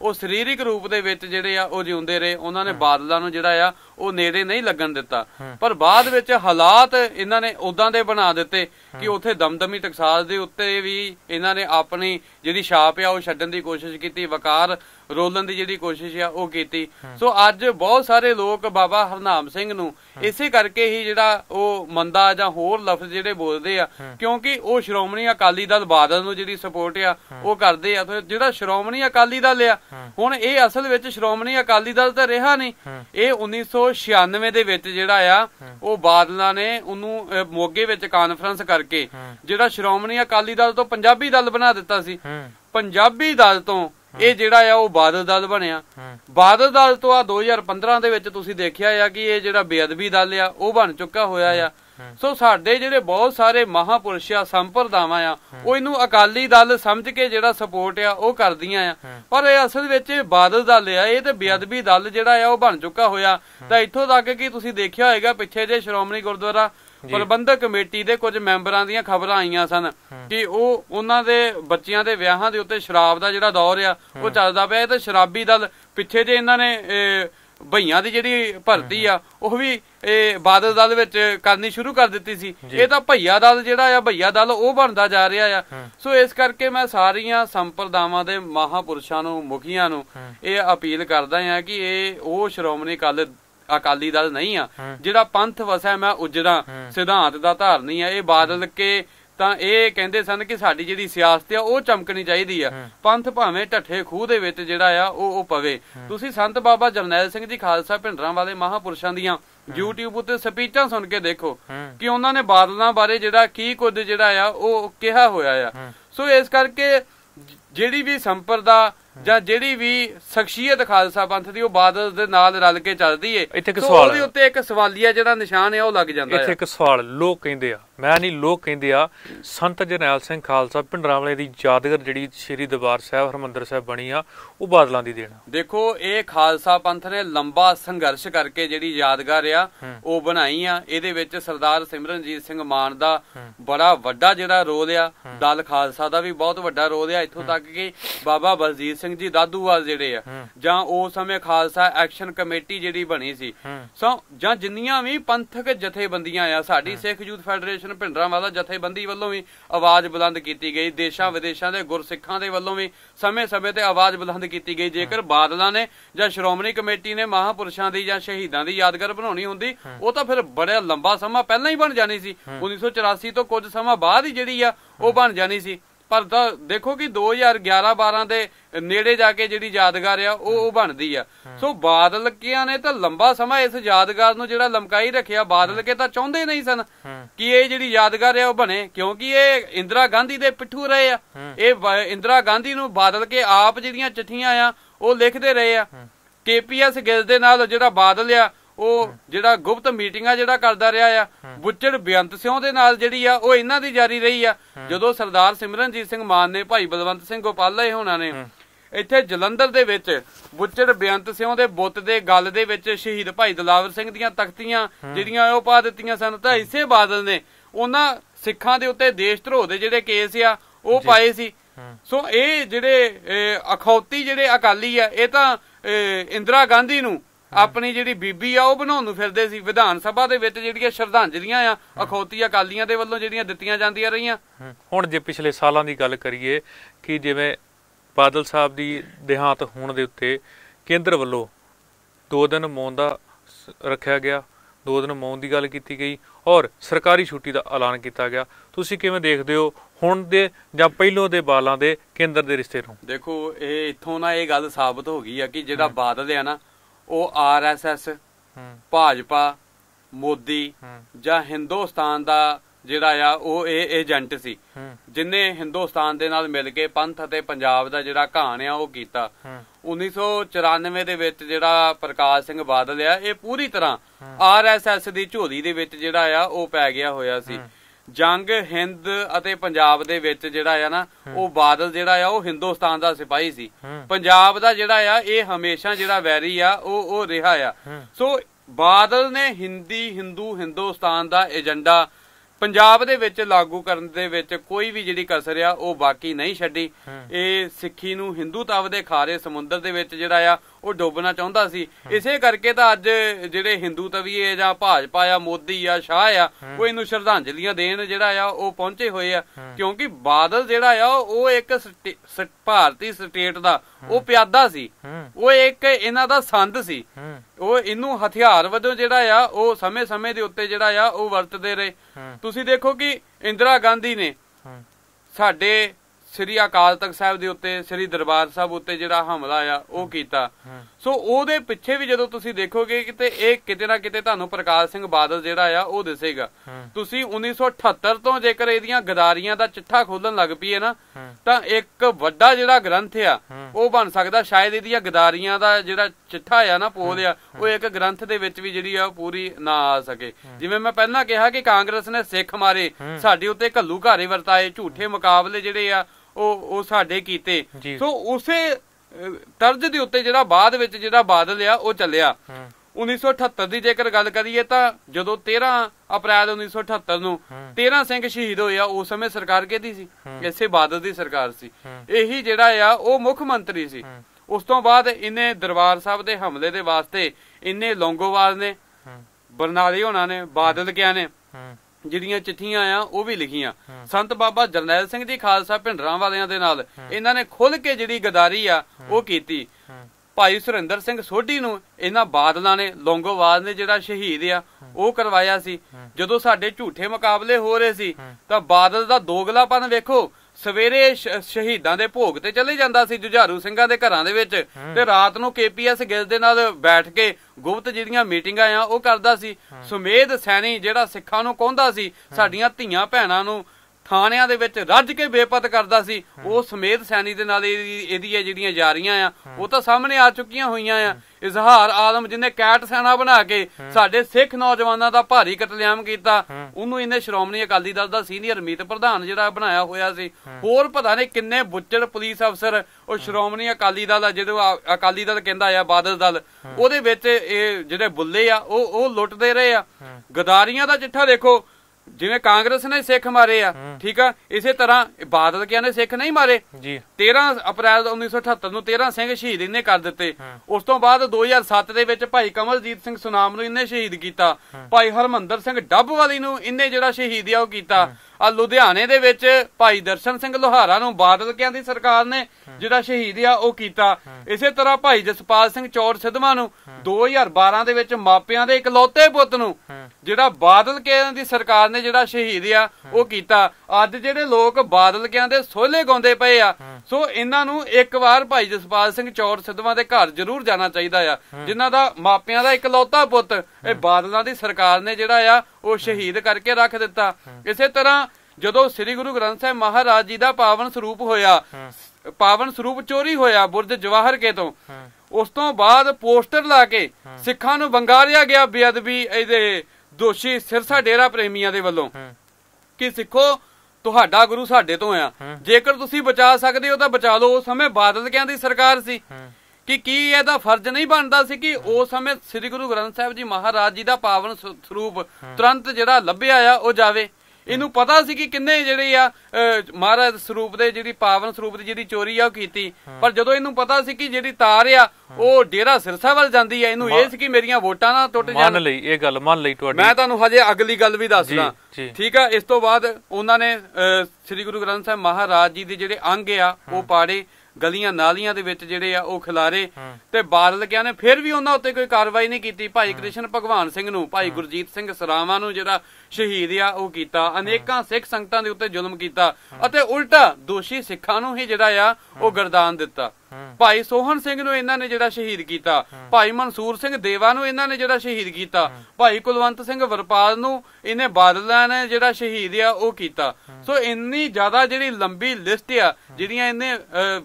ਉਹ ਸਰੀਰਿਕ ਰੂਪ ਦੇ ਵਿੱਚ ਜਿਹੜੇ ਆ ਉਹ ਜਿਉਂਦੇ ਰਹੇ ਉਹਨਾਂ ਨੇ ਬਾਦਲਾਂ ਨੂੰ ਜਿਹੜਾ ਆ ਉਹ ਨੇੜੇ ਨਹੀਂ ਲੱਗਣ ਦਿੱਤਾ ਪਰ ਬਾਅਦ ਵਿੱਚ ਹਾਲਾਤ ਇਹਨਾਂ ਨੇ ਉਦਾਂ ਦੇ ਬਣਾ ਦਿੱਤੇ ਕਿ ਉੱਥੇ ਦਮਦਮੀ ਟਕਸਾਲ ਦੇ ਉੱਤੇ ਵੀ ਇਹਨਾਂ ਨੇ ਆਪਣੀ ਜਿਹੜੀ ਛਾਪ ਆ ਉਹ ਛੱਡਣ ਦੀ ਕੋਸ਼ਿਸ਼ ਕੀਤੀ ਵਕਾਰ ਰੋਲਣ ਦੀ ਜਿਹੜੀ ਕੋਸ਼ਿਸ਼ ਆ ਉਹ ਕੀਤੀ ਸੋ ਅੱਜ ਬਹੁਤ ਸਾਰੇ ਲੋਕ ਬਾਬਾ ਹਰਨਾਮ ਸਿੰਘ ਨੂੰ ਇਸੇ ਕਰਕੇ ਹੀ ਜਿਹੜਾ ਉਹ ਮੰਦਾ ਜਾਂ ਹੋਰ ਲਫ਼ਜ਼ ਜਿਹੜੇ ਬੋਲਦੇ ਆ ਕਿਉਂਕਿ ਉਹ ਸ਼੍ਰੋਮਣੀ ਅਕਾਲੀ ਦਲ ਬਾਦਲ ਨੂੰ ਜਿਹੜੀ ਸਪੋਰਟ ਆ ਉਹ ਕਰਦੇ ਆ ਜਿਹੜਾ ਸ਼੍ਰੋਮਣੀ ਅਕਾਲੀ ਦਲ ਆ ਹੁਣ ਇਹ ਅਸਲ ਵਿੱਚ ਸ਼੍ਰੋਮਣੀ ਅਕਾਲੀ ਦਲ ਤਾਂ ਰਿਹਾ ਨਹੀਂ ਇਹ 1996 ਦੇ ਵਿੱਚ ਜਿਹੜਾ ਆ ਉਹ ਬਾਦਲਾਂ ਨੇ ਉਹਨੂੰ ਮੋਗੇ ਵਿੱਚ ਕਾਨਫਰੰਸ ਕਰਕੇ ਜਿਹੜਾ ਸ਼੍ਰੋਮਣੀ ਅਕਾਲੀ ਦਲ ਤੋਂ ਪੰਜਾਬੀ ਦਲ ਬਣਾ ਦਿੱਤਾ ਸੀ ਪੰਜਾਬੀ ਦਲ ਤੋਂ ਇਹ ਜਿਹੜਾ ਆ ਉਹ ਬਾਦਲ ਦਲ ਬਣਿਆ ਬਾਦਲ ਦਲ ਤੋਂ ਆ 2015 ਦੇ ਵਿੱਚ ਤੁਸੀਂ ਦੇਖਿਆ ਆ ਕਿ ਇਹ ਜਿਹੜਾ ਬੇਅਦਬੀ ਦਲ ਆ ਉਹ ਬਣ ਚੁੱਕਾ ਹੋਇਆ ਆ ਸੋ ਸਾਡੇ ਜਿਹੜੇ ਬਹੁਤ ਸਾਰੇ ਮਹਾਪੁਰਸ਼ ਆ ਸੰਪਰਦਾਵਾਂ ਆ ਉਹ ਇਹਨੂੰ ਅਕਾਲੀ ਦਲ ਸਮਝ ਕੇ ਜਿਹੜਾ ਸਪੋਰਟ ਆ ਉਹ ਕਰਦੀਆਂ ਆ ਪਰ ਇਹ ਅਸਲ ਵਿੱਚ ਬਾਦਲ ਦਲ ਆ ਇਹ ਤੇ ਬੇਅਦਬੀ ਦਲ ਜਿਹੜਾ ਆ ਉਹ ਬਣ ਚੁੱਕਾ ਹੋਇਆ ਤਾਂ ਇੱਥੋਂ ਤੱਕ ਕਿ ਤੁਸੀਂ ਦੇਖਿਆ ਹੋਏਗਾ ਪਿੱਛੇ ਜੇ ਸ਼੍ਰੋਮਣੀ ਗੁਰਦੁਆਰਾ ਪ੍ਰਬੰਧਕ ਕਮੇਟੀ ਦੇ ਕੁਝ ਮੈਂਬਰਾਂ ਦੀਆਂ ਖਬਰਾਂ ਆਈਆਂ ਸਨ ਕਿ ਉਹ ਉਹਨਾਂ ਦੇ ਬੱਚਿਆਂ ਦੇ ਵਿਆਹਾਂ ਦੇ ਉੱਤੇ ਸ਼ਰਾਬ ਦਾ ਜਿਹੜਾ ਦੌਰ ਆ ਉਹ ਚੱਲਦਾ ਪਿਆ ਤੇ ਸ਼ਰਾਬੀ ਦਲ ਪਿੱਛੇ ਜੇ ਇਹਨਾਂ ਨੇ ਭਈਆਂ ਦੀ ਜਿਹੜੀ ਭਰਤੀ ਆ ਉਹ ਵੀ ਇਹ ਬਾਦਲ ਦਲ ਵਿੱਚ ਕਰਨੀ ਸ਼ੁਰੂ ਕਰ ਦਿੱਤੀ ਸੀ ਇਹ ਤਾਂ ਭਈਆ ਦਲ ਜਿਹੜਾ ਆ ਭਈਆ ਦਲ ਉਹ ਬਣਦਾ ਜਾ ਰਿਹਾ ਆ ਸੋ ਇਸ ਕਰਕੇ ਮੈਂ ਸਾਰੀਆਂ ਸੰਪਰਦਾਵਾਂ ਦੇ ਮਹਾਪੁਰਸ਼ਾਂ ਨੂੰ ਮੁਖੀਆਂ ਨੂੰ ਇਹ ਅਪੀਲ ਕਰਦਾ ਆ ਕਿ ਇਹ ਉਹ ਸ਼੍ਰੋਮਣੀ ਕੱਲ ਅਕਾਲੀ ਦਲ ਨਹੀਂ ਆ ਜਿਹੜਾ ਪੰਥ ਵਸਿਆ ਮੈਂ ਉਜੜਾ ਸਿਧਾਂਤ ਦਾ ਧਾਰਨੀ ਆ ਇਹ ਬਾਦਲ ਕੇ ਤਾਂ ਇਹ ਕਹਿੰਦੇ ਸਨ ਕਿ ਸਾਡੀ ਜਿਹੜੀ ਸਿਆਸਤ ਆ ਉਹ ਚਮਕਣੀ ਚਾਹੀਦੀ ਆ ਪੰਥ ਭਾਵੇਂ ਢੱਠੇ ਖੂਹ ਦੇ ਵਿੱਚ ਜਿਹੜਾ ਆ ਉਹ ਉਹ ਪਵੇ ਤੁਸੀਂ ਸੰਤ ਬਾਬਾ ਜਰਨੈਲ ਸਿੰਘ ਜੀ ਖਾਲਸਾ ਭਿੰਡਰਾਂ ਵਾਲੇ ਮਹਾਪੁਰਸ਼ਾਂ ਦੀਆਂ YouTube ਉੱਤੇ ਸਪੀਚਾਂ ਸੁਣ ਕੇ ਦੇਖੋ ਕਿ ਉਹਨਾਂ ਨੇ ਬਾਦਲਾਂ ਬਾਰੇ ਜਿਹੜਾ ਕੀ ਕੁਝ ਜਿਹੜਾ ਆ ਉਹ ਕਿਹਾ ਹੋਇਆ ਆ ਸੋ ਇਸ ਕਰਕੇ ਜਿਹੜੀ ਵੀ ਸੰਪਰਦਾ ਜਾਂ ਜਿਹੜੀ ਵੀ ਸ਼ਖਸੀਅਤ ਖਾਲਸਾ ਪੰਥ ਦੀ ਉਹ ਬਾਦਲ ਦੇ ਨਾਲ ਰਲ ਕੇ ਚੱਲਦੀ ਏ ਇੱਥੇ ਇੱਕ ਸਵਾਲ ਉਹਦੇ ਉੱਤੇ ਇੱਕ ਸਵਾਲੀਆ ਜਿਹੜਾ ਨਿਸ਼ਾਨ ਹੈ ਉਹ ਲੱਗ ਜਾਂਦਾ ਹੈ ਇੱਥੇ ਇੱਕ ਸਵਾਲ ਲੋਕ ਕਹਿੰਦੇ ਆ ਮੈਂ ਨਹੀਂ ਲੋਕ ਕਹਿੰਦੇ ਆ ਸੰਤ ਜਰਨੈਲ ਸਿੰਘ ਖਾਲਸਾ ਪਿੰਡਰਾਵਲੇ ਦੀ ਯਾਦਗਾਰ ਜਿਹੜੀ ਸ਼੍ਰੀ ਦਰਬਾਰ ਸਾਹਿਬ ਹਰਮੰਦਰ ਸਾਹਿਬ ਬਣੀ ਆ ਉਹ ਬਾਦਲਾਂ ਦੀ ਦੇਣ ਦੇਖੋ ਇਹ ਖਾਲਸਾ ਪੰਥ ਨੇ ਲੰਬਾ ਸੰਘਰਸ਼ ਕਰਕੇ ਜਿਹੜੀ ਯਾਦਗਾਰ ਆ ਉਹ ਬਣਾਈ ਆ ਇਹਦੇ ਵਿੱਚ ਸਰਦਾਰ ਸਿਮਰਨਜੀਤ ਸਿੰਘ ਮਾਨ ਦਾ ਬੜਾ ਵੱਡਾ ਜਿਹੜਾ ਰੋਲ ਆ ਦਲ ਖਾਲਸਾ ਦਾ ਵੀ ਬਹੁਤ ਵੱਡਾ ਰੋਲ ਆ ਇੱਥੋਂ ਤੱਕ ਕਿ ਬਾਬਾ ਬਲਜੀਤ ਸਿੰਘ ਜੀ ਦਾਦੂਵਾਲ ਜਿਹੜੇ ਆ ਜਾਂ ਉਸ ਸਮੇਂ ਖਾਲਸਾ ਐਕਸ਼ਨ ਕਮੇਟੀ ਜਿਹੜੀ ਬਣੀ ਸੀ ਸੋ ਜਾਂ ਜਿੰਨੀਆਂ ਵੀ ਪੰਥਕ ਜਥੇਬੰਦੀਆਂ ਆ ਸਾਡੀ ਸਿੱਖ ਯੂਥ ਫੈਡਰੇਸ਼ਨ ਭਿੰਡਰਾਂਵਾਲਾ ਜਥੇਬੰਦੀ ਵੱਲੋਂ ਵੀ ਆਵਾਜ਼ ਬੁਲੰਦ ਕੀਤੀ ਗਈ ਦੇਸ਼ਾਂ ਵਿਦੇਸ਼ਾਂ ਦੇ ਗੁਰਸਿੱਖਾਂ ਦੇ ਵੱਲੋਂ ਵੀ ਸਮੇਂ-ਸਮੇਂ ਤੇ ਆਵਾਜ਼ ਬੁਲੰਦ ਕੀਤੀ ਗਈ ਜੇਕਰ ਬਾਦਲਾਂ ਨੇ ਜਾਂ ਸ਼੍ਰੋਮਣੀ ਕਮੇਟੀ ਨੇ ਮਹਾਪੁਰਸ਼ਾਂ ਦੀ ਜਾਂ ਸ਼ਹੀਦਾਂ ਦੀ ਯਾਦਗਾਰ ਬਣਾਉਣੀ ਹੁੰਦੀ ਉਹ ਤਾਂ ਫਿਰ ਬੜਾ ਲੰਬਾ ਸਮਾਂ ਪਹਿਲਾਂ ਹੀ ਬਣ ਜਾਣੀ ਸੀ 1984 ਤੋਂ ਕੁਝ ਸਮਾਂ ਬਾਅਦ ਹੀ ਜਿਹੜੀ ਆ ਉਹ ਬਣ ਜਾਣੀ ਸੀ ਪਰ ਦੇਖੋ ਕਿ 2011-12 ਦੇ ਨੇੜੇ ਜਾ ਕੇ ਜਿਹੜੀ ਯਾਦਗਾਰ ਆ ਉਹ ਉਹ ਬਣਦੀ ਆ ਸੋ ਬਾਦਲ ਕਿਆਂ ਨੇ ਤਾਂ ਲੰਬਾ ਸਮਾਂ ਇਸ ਯਾਦਗਾਰ ਨੂੰ ਜਿਹੜਾ ਲਮਕਾਈ ਰੱਖਿਆ ਬਾਦਲ ਕੇ ਤਾਂ ਚਾਹੁੰਦੇ ਨਹੀਂ ਸਨ ਕਿ ਇਹ ਜਿਹੜੀ ਯਾਦਗਾਰ ਆ ਉਹ ਬਣੇ ਕਿਉਂਕਿ ਇਹ ਇੰਦਰਾ ਗਾਂਧੀ ਦੇ ਪਿੱਠੂ ਰਹੇ ਆ ਇਹ ਇੰਦਰਾ ਗਾਂਧੀ ਨੂੰ ਬਾਦਲ ਕੇ ਆਪ ਜਿਹੜੀਆਂ ਚਿੱਠੀਆਂ ਆ ਉਹ ਲਿਖਦੇ ਰਹੇ ਆ ਕੇਪੀਐਸ ਗਿੱਲ ਦੇ ਨਾਲ ਜਿਹੜਾ ਬਾਦਲ ਆ ਉਹ ਜਿਹੜਾ ਗੁਪਤ ਮੀਟਿੰਗਾਂ ਜਿਹੜਾ ਕਰਦਾ ਰਿਹਾ ਆ ਬੁੱਚੜ ਬਿਆੰਤ ਸਿੰਘ ਦੇ ਨਾਲ ਜਿਹੜੀ ਆ ਉਹ ਇਹਨਾਂ ਦੀ ਜਾਰੀ ਰਹੀ ਆ ਜਦੋਂ ਸਰਦਾਰ ਸਿਮਰਨਜੀਤ ਸਿੰਘ ਮਾਨ ਨੇ ਭਾਈ ਬਲਵੰਤ ਸਿੰਘ ਗੋਪਾਲੇ ਹੋਣਾ ਨੇ ਇੱਥੇ ਜਲੰਧਰ ਦੇ ਵਿੱਚ ਬੁੱਚੜ ਬਿਆੰਤ ਸਿੰਘ ਦੇ ਬੁੱਤ ਦੇ ਗੱਲ ਦੇ ਵਿੱਚ ਸ਼ਹੀਦ ਭਾਈ ਦਲਾਵਰ ਸਿੰਘ ਦੀਆਂ ਤਖਤੀਆਂ ਜਿਹੜੀਆਂ ਉਹ ਪਾ ਦਿੱਤੀਆਂ ਸਨ ਤਾਂ ਇਸੇ ਬਾਦਲ ਨੇ ਉਹਨਾਂ ਸਿੱਖਾਂ ਦੇ ਉੱਤੇ ਦੇਸ਼ ਧਰੋਹ ਦੇ ਜਿਹੜੇ ਕੇਸ ਆ ਉਹ ਪਾਏ ਸੀ ਸੋ ਇਹ ਜਿਹੜੇ ਅਖੌਤੀ ਜਿਹੜੇ ਅਕਾਲੀ ਆ ਇਹ ਤਾਂ ਇੰਦਰਾ ਗਾਂਧੀ ਨੂੰ ਆਪਣੀ ਜਿਹੜੀ ਬੀਬੀ ਆ ਉਹ ਬਣਾਉਣ ਨੂੰ ਫਿਰਦੇ ਸੀ ਵਿਧਾਨ ਸਭਾ ਦੇ ਵਿੱਚ ਜਿਹੜੀਆਂ ਸ਼ਰਧਾਂਜਲੀਆਂ ਆ ਅਖੌਤੀ ਅਕਾਲੀਆਂ ਦੇ ਵੱਲੋਂ ਜਿਹੜੀਆਂ ਦਿੱਤੀਆਂ ਜਾਂਦੀਆਂ ਰਹੀਆਂ ਹੁਣ ਜੇ ਪਿਛਲੇ ਸਾਲਾਂ ਦੀ ਗੱਲ ਕਰੀਏ ਕਿ ਜਿਵੇਂ ਬਾਦਲ ਸਾਹਿਬ ਦੀ ਦੇਹਾਂਤ ਹੋਣ ਦੇ ਉੱਤੇ ਕੇਂਦਰ ਵੱਲੋਂ ਦੋ ਦਿਨ ਮੌਨ ਦਾ ਰੱਖਿਆ ਗਿਆ ਦੋ ਦਿਨ ਮੌਨ ਦੀ ਗੱਲ ਕੀਤੀ ਗਈ ਔਰ ਸਰਕਾਰੀ ਛੁੱਟੀ ਦਾ ਐਲਾਨ ਕੀਤਾ ਗਿਆ ਤੁਸੀਂ ਕਿਵੇਂ ਦੇਖਦੇ ਹੋ ਹੁਣ ਦੇ ਜਾਂ ਪਹਿਲੋਂ ਦੇ ਬਾਲਾਂ ਦੇ ਕੇਂਦਰ ਦੇ ਰਿਸ਼ਤੇ ਨੂੰ ਦੇਖੋ ਇਹ ਇੱਥੋਂ ਨਾ ਇਹ ਗੱਲ ਸਾਬਤ ਹੋ ਗਈ ਆ ਕਿ ਜਿਹੜਾ ਬਾਦਲ ਆ ਨਾ ਉਹ ਆਰਐਸਐਸ ਹਮ ਭਾਜਪਾ ਮੋਦੀ ਜਾਂ ਹਿੰਦੁਸਤਾਨ ਦਾ ਜਿਹੜਾ ਆ ਉਹ ਇਹ ਏਜੰਟ ਸੀ ਜਿਨੇ ਹਿੰਦੁਸਤਾਨ ਦੇ ਨਾਲ ਮਿਲ ਕੇ ਪੰਥ ਅਤੇ ਪੰਜਾਬ ਦਾ ਜਿਹੜਾ ਘਾਣ ਆ ਉਹ ਕੀਤਾ 1994 ਦੇ ਵਿੱਚ ਜਿਹੜਾ ਪ੍ਰਕਾਸ਼ ਸਿੰਘ ਬਾਦਲ ਆ ਇਹ ਪੂਰੀ ਤਰ੍ਹਾਂ ਆਰਐਸਐਸ ਦੀ ਝੋਲੀ ਦੇ ਵਿੱਚ ਜਿਹੜਾ ਆ ਉਹ ਪੈ ਗਿਆ ਹੋਇਆ ਸੀ ਜੰਗ ਹਿੰਦ ਅਤੇ ਪੰਜਾਬ ਦੇ ਵਿੱਚ ਜਿਹੜਾ ਆ ਨਾ ਉਹ ਬਾਦਲ ਜਿਹੜਾ ਆ ਉਹ ਹਿੰਦੁਸਤਾਨ ਦਾ ਸਿਪਾਹੀ ਸੀ ਪੰਜਾਬ ਦਾ ਜਿਹੜਾ ਆ ਇਹ ਹਮੇਸ਼ਾ ਜਿਹੜਾ ਵੈਰੀ ਆ ਉਹ ਉਹ ਰਿਹਾ ਆ ਸੋ ਬਾਦਲ ਨੇ ਹਿੰਦੀ ਹਿੰਦੂ ਹਿੰਦੁਸਤਾਨ ਦਾ ਏਜੰਡਾ ਪੰਜਾਬ ਦੇ ਵਿੱਚ ਲਾਗੂ ਕਰਨ ਦੇ ਵਿੱਚ ਕੋਈ ਵੀ ਜਿਹੜੀ ਕਸਰ ਆ ਉਹ ਬਾਕੀ ਨਹੀਂ ਛੱਡੀ ਇਹ ਸਿੱਖੀ ਨੂੰ ਹਿੰਦੂਤਵ ਦੇ ਖਾਰੇ ਸਮੁੰਦਰ ਦੇ ਵਿੱਚ ਜਿਹੜਾ ਆ ਉਹ ਡੋਬਣਾ ਚਾਹੁੰਦਾ ਸੀ ਇਸੇ ਕਰਕੇ ਤਾਂ ਅੱਜ ਜਿਹੜੇ ਹਿੰਦੂ ਤਵੀਏ ਜਾਂ ਭਾਜਪਾ ਆ ਮੋਦੀ ਆ ਸ਼ਾਹ ਆ ਉਹ ਇਹਨੂੰ ਸ਼ਰਧਾਂਜਲੀਆਂ ਦੇਣ ਜਿਹੜਾ ਆ ਉਹ ਪਹੁੰਚੇ ਹੋਏ ਆ ਕਿਉਂਕਿ ਬਾਦਲ ਜਿਹੜਾ ਆ ਉਹ ਇੱਕ ਭਾਰਤੀ ਸਟੇਟ ਦਾ ਉਹ ਪਿਆਦਾ ਸੀ ਉਹ ਇੱਕ ਇਹਨਾਂ ਦਾ ਸੰਦ ਸੀ ਉਹ ਇਹਨੂੰ ਹਥਿਆਰ ਵਜੋਂ ਜਿਹੜਾ ਆ ਉਹ ਸਮੇਂ-ਸਮੇਂ ਦੇ ਉੱਤੇ ਜਿਹੜਾ ਆ ਉਹ ਵਰਤਦੇ ਰਹੇ ਤੁਸੀਂ ਦੇਖੋ ਕਿ ਇੰਦਰਾ ਗਾਂਧੀ ਨੇ ਸਾਡੇ ਸ੍ਰੀ ਅਕਾਲ ਤਖਤ ਸਾਹਿਬ ਦੇ ਉੱਤੇ ਸ੍ਰੀ ਦਰਬਾਰ ਸਾਹਿਬ ਉੱਤੇ ਜਿਹੜਾ ਹਮਲਾ ਆ ਉਹ ਕੀਤਾ ਸੋ ਉਹਦੇ ਪਿੱਛੇ ਵੀ ਜਦੋਂ ਤੁਸੀਂ ਦੇਖੋਗੇ ਕਿਤੇ ਇਹ ਕਿਤੇ ਨਾ ਕਿਤੇ ਤੁਹਾਨੂੰ ਪ੍ਰਕਾਸ਼ ਸਿੰਘ ਬਾਦਲ ਜਿਹੜਾ ਆ ਉਹ ਦਿਸੇਗਾ ਤੁਸੀਂ 1978 ਤੋਂ ਜੇਕਰ ਇਹਦੀਆਂ ਗਦਾਰੀਆਂ ਦਾ ਚਿੱਠਾ ਖੋਲਣ ਲੱਗ ਪਈਏ ਨਾ ਤਾਂ ਇੱਕ ਵੱਡਾ ਜਿਹੜਾ ਗ੍ਰੰਥ ਆ ਉਹ ਬਣ ਸਕਦਾ ਸ਼ਾਇਦ ਇਹਦੀਆਂ ਗਦਾਰੀਆਂ ਦਾ ਜਿਹੜਾ ਚਿੱਠਾ ਆ ਨਾ ਪੋਲ ਆ ਉਹ ਇੱਕ ਗ੍ਰੰਥ ਦੇ ਵਿੱਚ ਵੀ ਜਿਹੜੀ ਆ ਉਹ ਪੂਰੀ ਨਾ ਆ ਸਕੇ ਜਿਵੇਂ ਮੈਂ ਪਹਿਲਾਂ ਕਿਹਾ ਕਿ ਕਾਂਗਰਸ ਨੇ ਸਿੱਖ ਮਾਰੇ ਸਾਡੇ ਉੱਤੇ ਘੱਲੂ ਘਾਰੇ ਵਰਤਾਏ ਝੂਠੇ ਮੁਕਾਬਲੇ ਜਿਹੜੇ ਆ ਉਹ ਉਹ ਸਾਡੇ ਕੀਤੇ ਸੋ ਉਸੇ ਤਰਜ ਦੇ ਉੱਤੇ ਜਿਹੜਾ ਬਾਅਦ ਵਿੱਚ ਜਿਹੜਾ ਬਾਦਲ ਆ ਉਹ ਚੱਲਿਆ 1978 ਦੀ ਜੇਕਰ ਗੱਲ ਕਰੀਏ ਤਾਂ ਜਦੋਂ 13 ਅਪ੍ਰੈਲ 1978 ਨੂੰ 13 ਸਿੰਘ ਸ਼ਹੀਦ ਹੋਏ ਆ ਉਸ ਸਮੇਂ ਸਰਕਾਰ ਕਿਹਦੀ ਸੀ ਇਸੇ ਬਾਦਲ ਦੀ ਸਰਕਾਰ ਸੀ ਇਹੀ ਜਿਹੜਾ ਆ ਉਹ ਮੁੱਖ ਮੰਤਰੀ ਸੀ ਉਸ ਤੋਂ ਬਾਅਦ ਇਹਨੇ ਦਰਬਾਰ ਸਾਹਿਬ ਦੇ ਹਮਲੇ ਦੇ ਵਾਸਤੇ ਇਹਨੇ ਲੋਂਗੋਵਾਲ ਨੇ ਬਰਨਾਲੀ ਹੋਣਾ ਨੇ ਬਾਦਲ ਕਿਆ ਨੇ ਜਿਹੜੀਆਂ ਚਿੱਠੀਆਂ ਆ ਉਹ ਵੀ ਲਿਖੀਆਂ ਸੰਤ ਬਾਬਾ ਜਰਨੈਲ ਸਿੰਘ ਜੀ ਖਾਲਸਾ ਭਿੰਡਰਾਂ ਵਾਲਿਆਂ ਦੇ ਨਾਲ ਇਹਨਾਂ ਨੇ ਖੁੱਲ ਕੇ ਜਿਹੜੀ ਗਦਾਰੀ ਆ ਉਹ ਕੀਤੀ ਭਾਈ ਸੁਰਿੰਦਰ ਸਿੰਘ ਸੋਢੀ ਨੂੰ ਇਹਨਾਂ ਬਾਦਲਾਂ ਨੇ ਲੋਂਗੋਵਾਲ ਨੇ ਜਿਹੜਾ ਸ਼ਹੀਦ ਆ ਉਹ ਕਰਵਾਇਆ ਸੀ ਜਦੋਂ ਸਾਡੇ ਝੂਠੇ ਮੁਕਾਬਲੇ ਹੋ ਰਹੇ ਸੀ ਤਾਂ ਬਾਦਲ ਦਾ ਦੋਗਲਾਪਨ ਵੇਖੋ ਸਵੇਰੇ ਸ਼ਹੀਦਾਂ ਦੇ ਭੋਗ ਤੇ ਚਲੇ ਜਾਂਦਾ ਸੀ ਜੁਝਾਰੂ ਸਿੰਘਾਂ ਦੇ ਘਰਾਂ ਦੇ ਵਿੱਚ ਤੇ ਰਾਤ ਨੂੰ ਕੇਪੀਐਸ ਗਿਲ ਦੇ ਨਾਲ ਬੈਠ ਕੇ ਗੁਪਤ ਜਿਹੜੀਆਂ ਮੀਟਿੰਗਾਂ ਆ ਉਹ ਕਰਦਾ ਸੀ ਸੁਮੇਧ ਸੈਣੀ ਜਿਹੜਾ ਸਿੱਖਾਂ ਨੂੰ ਕਹਿੰਦਾ ਸੀ ਸਾਡੀਆਂ ਧੀਆਂ ਭੈਣਾਂ ਨੂੰ ਥਾਣਿਆਂ ਦੇ ਵਿੱਚ ਰੱਜ ਕੇ ਬੇਪਤ ਕਰਦਾ ਸੀ ਉਹ ਸਮੇਤ ਸੈਣੀ ਦੇ ਨਾਲ ਇਹਦੀ ਇਹ ਜਿਹੜੀਆਂ ਜਾਰੀਆਂ ਆ ਉਹ ਤਾਂ ਸਾਹਮਣੇ ਆ ਚੁੱਕੀਆਂ ਹੋਈਆਂ ਆ ਇਜ਼ਹਾਰ ਆਦਮ ਜਿਨੇ ਕੈਟ ਸੈਨਾ ਬਣਾ ਕੇ ਸਾਡੇ ਸਿੱਖ ਨੌਜਵਾਨਾਂ ਦਾ ਭਾਰੀ ਕਤਲੇਆਮ ਕੀਤਾ ਉਹਨੂੰ ਇਹਨੇ ਸ਼੍ਰੋਮਣੀ ਅਕਾਲੀ ਦਲ ਦਾ ਸੀਨੀਅਰ ਮੀਤ ਪ੍ਰਧਾਨ ਜਿਹੜਾ ਬਣਾਇਆ ਹੋਇਆ ਸੀ ਹੋਰ ਪਤਾ ਨਹੀਂ ਕਿੰਨੇ ਬੁੱਚੜ ਪੁਲਿਸ ਅਫਸਰ ਉਹ ਸ਼੍ਰੋਮਣੀ ਅਕਾਲੀ ਦਲ ਜਦੋਂ ਅਕਾਲੀ ਦਲ ਕਹਿੰਦਾ ਆ ਬਾਦਲ ਦਲ ਉਹਦੇ ਵਿੱਚ ਇਹ ਜਿਹੜੇ ਬੁੱਲੇ ਆ ਉਹ ਉਹ ਲੁੱਟਦੇ ਰਹੇ ਆ ਗਦਾਰੀਆਂ ਦਾ ਚਿੱਠਾ ਦੇਖੋ ਜਿਵੇਂ ਕਾਂਗਰਸ ਨੇ ਸਿੱਖ ਮਾਰੇ ਆ ਠੀਕ ਆ ਇਸੇ ਤਰ੍ਹਾਂ ਇਬਾਦਤ ਕਿਆ ਨੇ ਸਿੱਖ ਨਹੀਂ ਮਾਰੇ ਜੀ 13 ਅਪ੍ਰੈਲ 1978 ਨੂੰ 13 ਸਿੰਘ ਸ਼ਹੀਦ ਇਹਨੇ ਕਰ ਦਿੱਤੇ ਉਸ ਤੋਂ ਬਾਅਦ 2007 ਦੇ ਵਿੱਚ ਭਾਈ ਕਮਲਜੀਤ ਸਿੰਘ ਸੁਨਾਮ ਨੂੰ ਇਹਨੇ ਸ਼ਹੀਦ ਕੀਤਾ ਭਾਈ ਹਰਮੰਦਰ ਸਿੰਘ ਡੱਬਵਾਲੀ ਨੂੰ ਇਹਨੇ ਜਿਹੜਾ ਸ਼ਹੀਦ ਆ ਉਹ ਕੀਤਾ ਆ ਲੁਧਿਆਣੇ ਦੇ ਵਿੱਚ ਭਾਈ ਦਰਸ਼ਨ ਸਿੰਘ ਲੋਹਾਰਾ ਨੂੰ ਬਾਦਲ ਕਹਿੰਦੀ ਸਰਕਾਰ ਨੇ ਜਿਹੜਾ ਸ਼ਹੀਦ ਆ ਉਹ ਕੀਤਾ ਇਸੇ ਤਰ੍ਹਾਂ ਭਾਈ ਜਸਪਾਲ ਸਿੰਘ ਚੌਰ ਸਿਧਵਾ ਨੂੰ 2012 ਦੇ ਵਿੱਚ ਮਾਪਿਆਂ ਦੇ ਇਕਲੌਤੇ ਪੁੱਤ ਨੂੰ ਜਿਹੜਾ ਬਾਦਲ ਕਹਿੰਦੀ ਸਰਕਾਰ ਨੇ ਜਿਹੜਾ ਸ਼ਹੀਦ ਆ ਉਹ ਕੀਤਾ ਅੱਜ ਜਿਹੜੇ ਲੋਕ ਬਾਦਲ ਕਹਿੰਦੇ ਸੋਲੇ ਸੋਹਲੇ ਗਾਉਂਦੇ ਪਏ ਆ ਸੋ ਇਹਨਾਂ ਨੂੰ ਇੱਕ ਵਾਰ ਭਾਈ ਜਸਪਾਲ ਸਿੰਘ ਚੌਰ ਸਿਧਵਾ ਦੇ ਘਰ ਜ਼ਰੂਰ ਜਾਣਾ ਚਾਹੀਦਾ ਆ ਜਿਨ੍ਹਾਂ ਦਾ ਮਾਪਿਆਂ ਦਾ ਇਕਲੌਤਾ ਪੁੱਤ ਇਹ ਬਾਦਲਾਂ ਦੀ ਸਰਕਾਰ ਨੇ ਜਿਹੜਾ ਆ ਉਹ ਸ਼ਹੀਦ ਕਰਕੇ ਰੱਖ ਦਿੱਤਾ ਇਸੇ ਤਰ੍ਹਾਂ ਜਦੋਂ ਸ੍ਰੀ ਗੁਰੂ ਗ੍ਰੰਥ ਸਾਹਿਬ ਮਹਾਰਾਜ ਜੀ ਦਾ ਪਾਵਨ ਸਰੂਪ ਹੋਇਆ ਪਾਵਨ ਸਰੂਪ ਚੋਰੀ ਹੋਇਆ ਬੁਰਜ ਜਵਾਹਰ ਕੇ ਤੋਂ ਉਸ ਤੋਂ ਬਾਅਦ ਪੋਸਟਰ ਲਾ ਕੇ ਸਿੱਖਾਂ ਨੂੰ ਵੰਗਾਰਿਆ ਗਿਆ ਬੇਅਦਬੀ ਇਹਦੇ ਦੋਸ਼ੀ ਸਿਰਸਾ ਡੇਰਾ ਪ੍ਰੇਮੀਆਂ ਦੇ ਵੱਲੋਂ ਕਿ ਸਿੱਖੋ ਤੁਹਾਡਾ ਗੁਰੂ ਸਾਡੇ ਤੋਂ ਆ ਜੇਕਰ ਤੁਸੀਂ ਬਚਾ ਸਕਦੇ ਹੋ ਤਾਂ ਬਚਾ ਲਓ ਉਸ ਸਮੇਂ ਬਾਦਲ ਕਹਿੰਦੀ ਸਰਕਾਰ ਸੀ ਕਿ ਕੀ ਇਹਦਾ ਫਰਜ਼ ਨਹੀਂ ਬਣਦਾ ਸੀ ਕਿ ਉਸ ਸਮੇਂ ਸ੍ਰੀ ਗੁਰੂ ਗ੍ਰੰਥ ਸਾਹਿਬ ਜੀ ਮਹਾਰਾਜ ਜੀ ਦਾ ਪਾਵਨ ਸਰੂਪ ਤੁਰੰਤ ਜਿਹੜਾ ਲੱਭਿਆ ਆ ਉਹ ਜਾਵੇ ਇਹਨੂੰ ਪਤਾ ਸੀ ਕਿ ਕਿੰਨੇ ਜਿਹੜੇ ਆ ਮਹਾਰਾਜ ਸਰੂਪ ਦੇ ਜਿਹੜੀ ਪਾਵਨ ਸਰੂਪ ਦੀ ਜਿਹੜੀ ਚੋਰੀ ਆ ਉਹ ਕੀਤੀ ਪਰ ਜਦੋਂ ਇਹਨੂੰ ਪਤਾ ਸੀ ਕਿ ਜਿਹੜੀ ਤਾਰ ਆ ਉਹ ਡੇਰਾ ਸਿਰਸਾ ਵੱਲ ਜਾਂਦੀ ਆ ਇਹਨੂੰ ਇਹ ਸੀ ਕਿ ਮੇਰੀਆਂ ਵੋਟਾਂ ਨਾ ਟੁੱਟ ਜਾਣ ਮੰਨ ਲਈ ਇਹ ਗੱਲ ਮੰਨ ਲਈ ਤੁਹਾਡੀ ਮੈਂ ਤੁਹਾਨੂੰ ਹਜੇ ਅਗਲੀ ਗੱਲ ਵੀ ਦੱਸਦਾ ਠੀਕ ਆ ਇਸ ਤੋਂ ਬਾਅਦ ਉਹਨਾਂ ਨੇ ਸ੍ਰੀ ਗੁਰੂ ਗ੍ਰੰਥ ਸਾਹਿਬ ਮਹਾਰਾਜ ਜੀ ਦੇ ਜਿਹੜੇ ਅੰਗ ਆ ਉਹ ਪਾੜੇ ਗਲੀਆਂ ਨਾਲੀਆਂ ਦੇ ਵਿੱਚ ਜਿਹੜੇ ਆ ਉਹ ਖਿਲਾਰੇ ਤੇ ਬਾਦਲ ਗਿਆ ਨੇ ਫਿਰ ਵੀ ਉਹਨਾਂ ਉੱਤੇ ਕੋਈ ਕਾਰਵਾਈ ਨਹੀਂ ਕੀਤੀ ਭਾਈ ਕ੍ਰਿਸ਼ਨ ਭਗਵਾਨ ਸਿੰਘ ਨੂੰ ਭਾਈ ਗੁਰਜੀਤ ਸਿੰਘ ਸਰਾਵਾਂ ਨੂੰ ਜਿਹੜਾ ਸ਼ਹੀਦੀਆ ਉਹ ਕੀਤਾ ਅਨੇਕਾਂ ਸਿੱਖ ਸੰਗਤਾਂ ਦੇ ਉੱਤੇ ਜ਼ੁਲਮ ਕੀਤਾ ਅਤੇ ਉਲਟਾ ਦੋਸ਼ੀ ਸਿੱਖਾਂ ਨੂੰ ਹੀ ਜਿਹੜਾ ਆ ਉਹ ਗਰਦਾਨ ਦਿੱਤਾ ਭਾਈ ਸੋਹਣ ਸਿੰਘ ਨੂੰ ਇਹਨਾਂ ਨੇ ਜਿਹੜਾ ਸ਼ਹੀਦ ਕੀਤਾ ਭਾਈ ਮਨਸੂਰ ਸਿੰਘ ਦੇਵਾ ਨੂੰ ਇਹਨਾਂ ਨੇ ਜਿਹੜਾ ਸ਼ਹੀਦ ਕੀਤਾ ਭਾਈ ਕੁਲਵੰਤ ਸਿੰਘ ਵਰਪਾਲ ਨੂੰ ਇਹਨੇ ਬਾਦਲਾਂ ਨੇ ਜਿਹੜਾ ਸ਼ਹੀਦ ਆ ਉਹ ਕੀਤਾ ਸੋ ਇੰਨੀ ਜ਼ਿਆਦਾ ਜਿਹੜੀ ਲੰਬੀ ਲਿਸਟ ਆ ਜਿਹੜੀਆਂ ਇਹਨੇ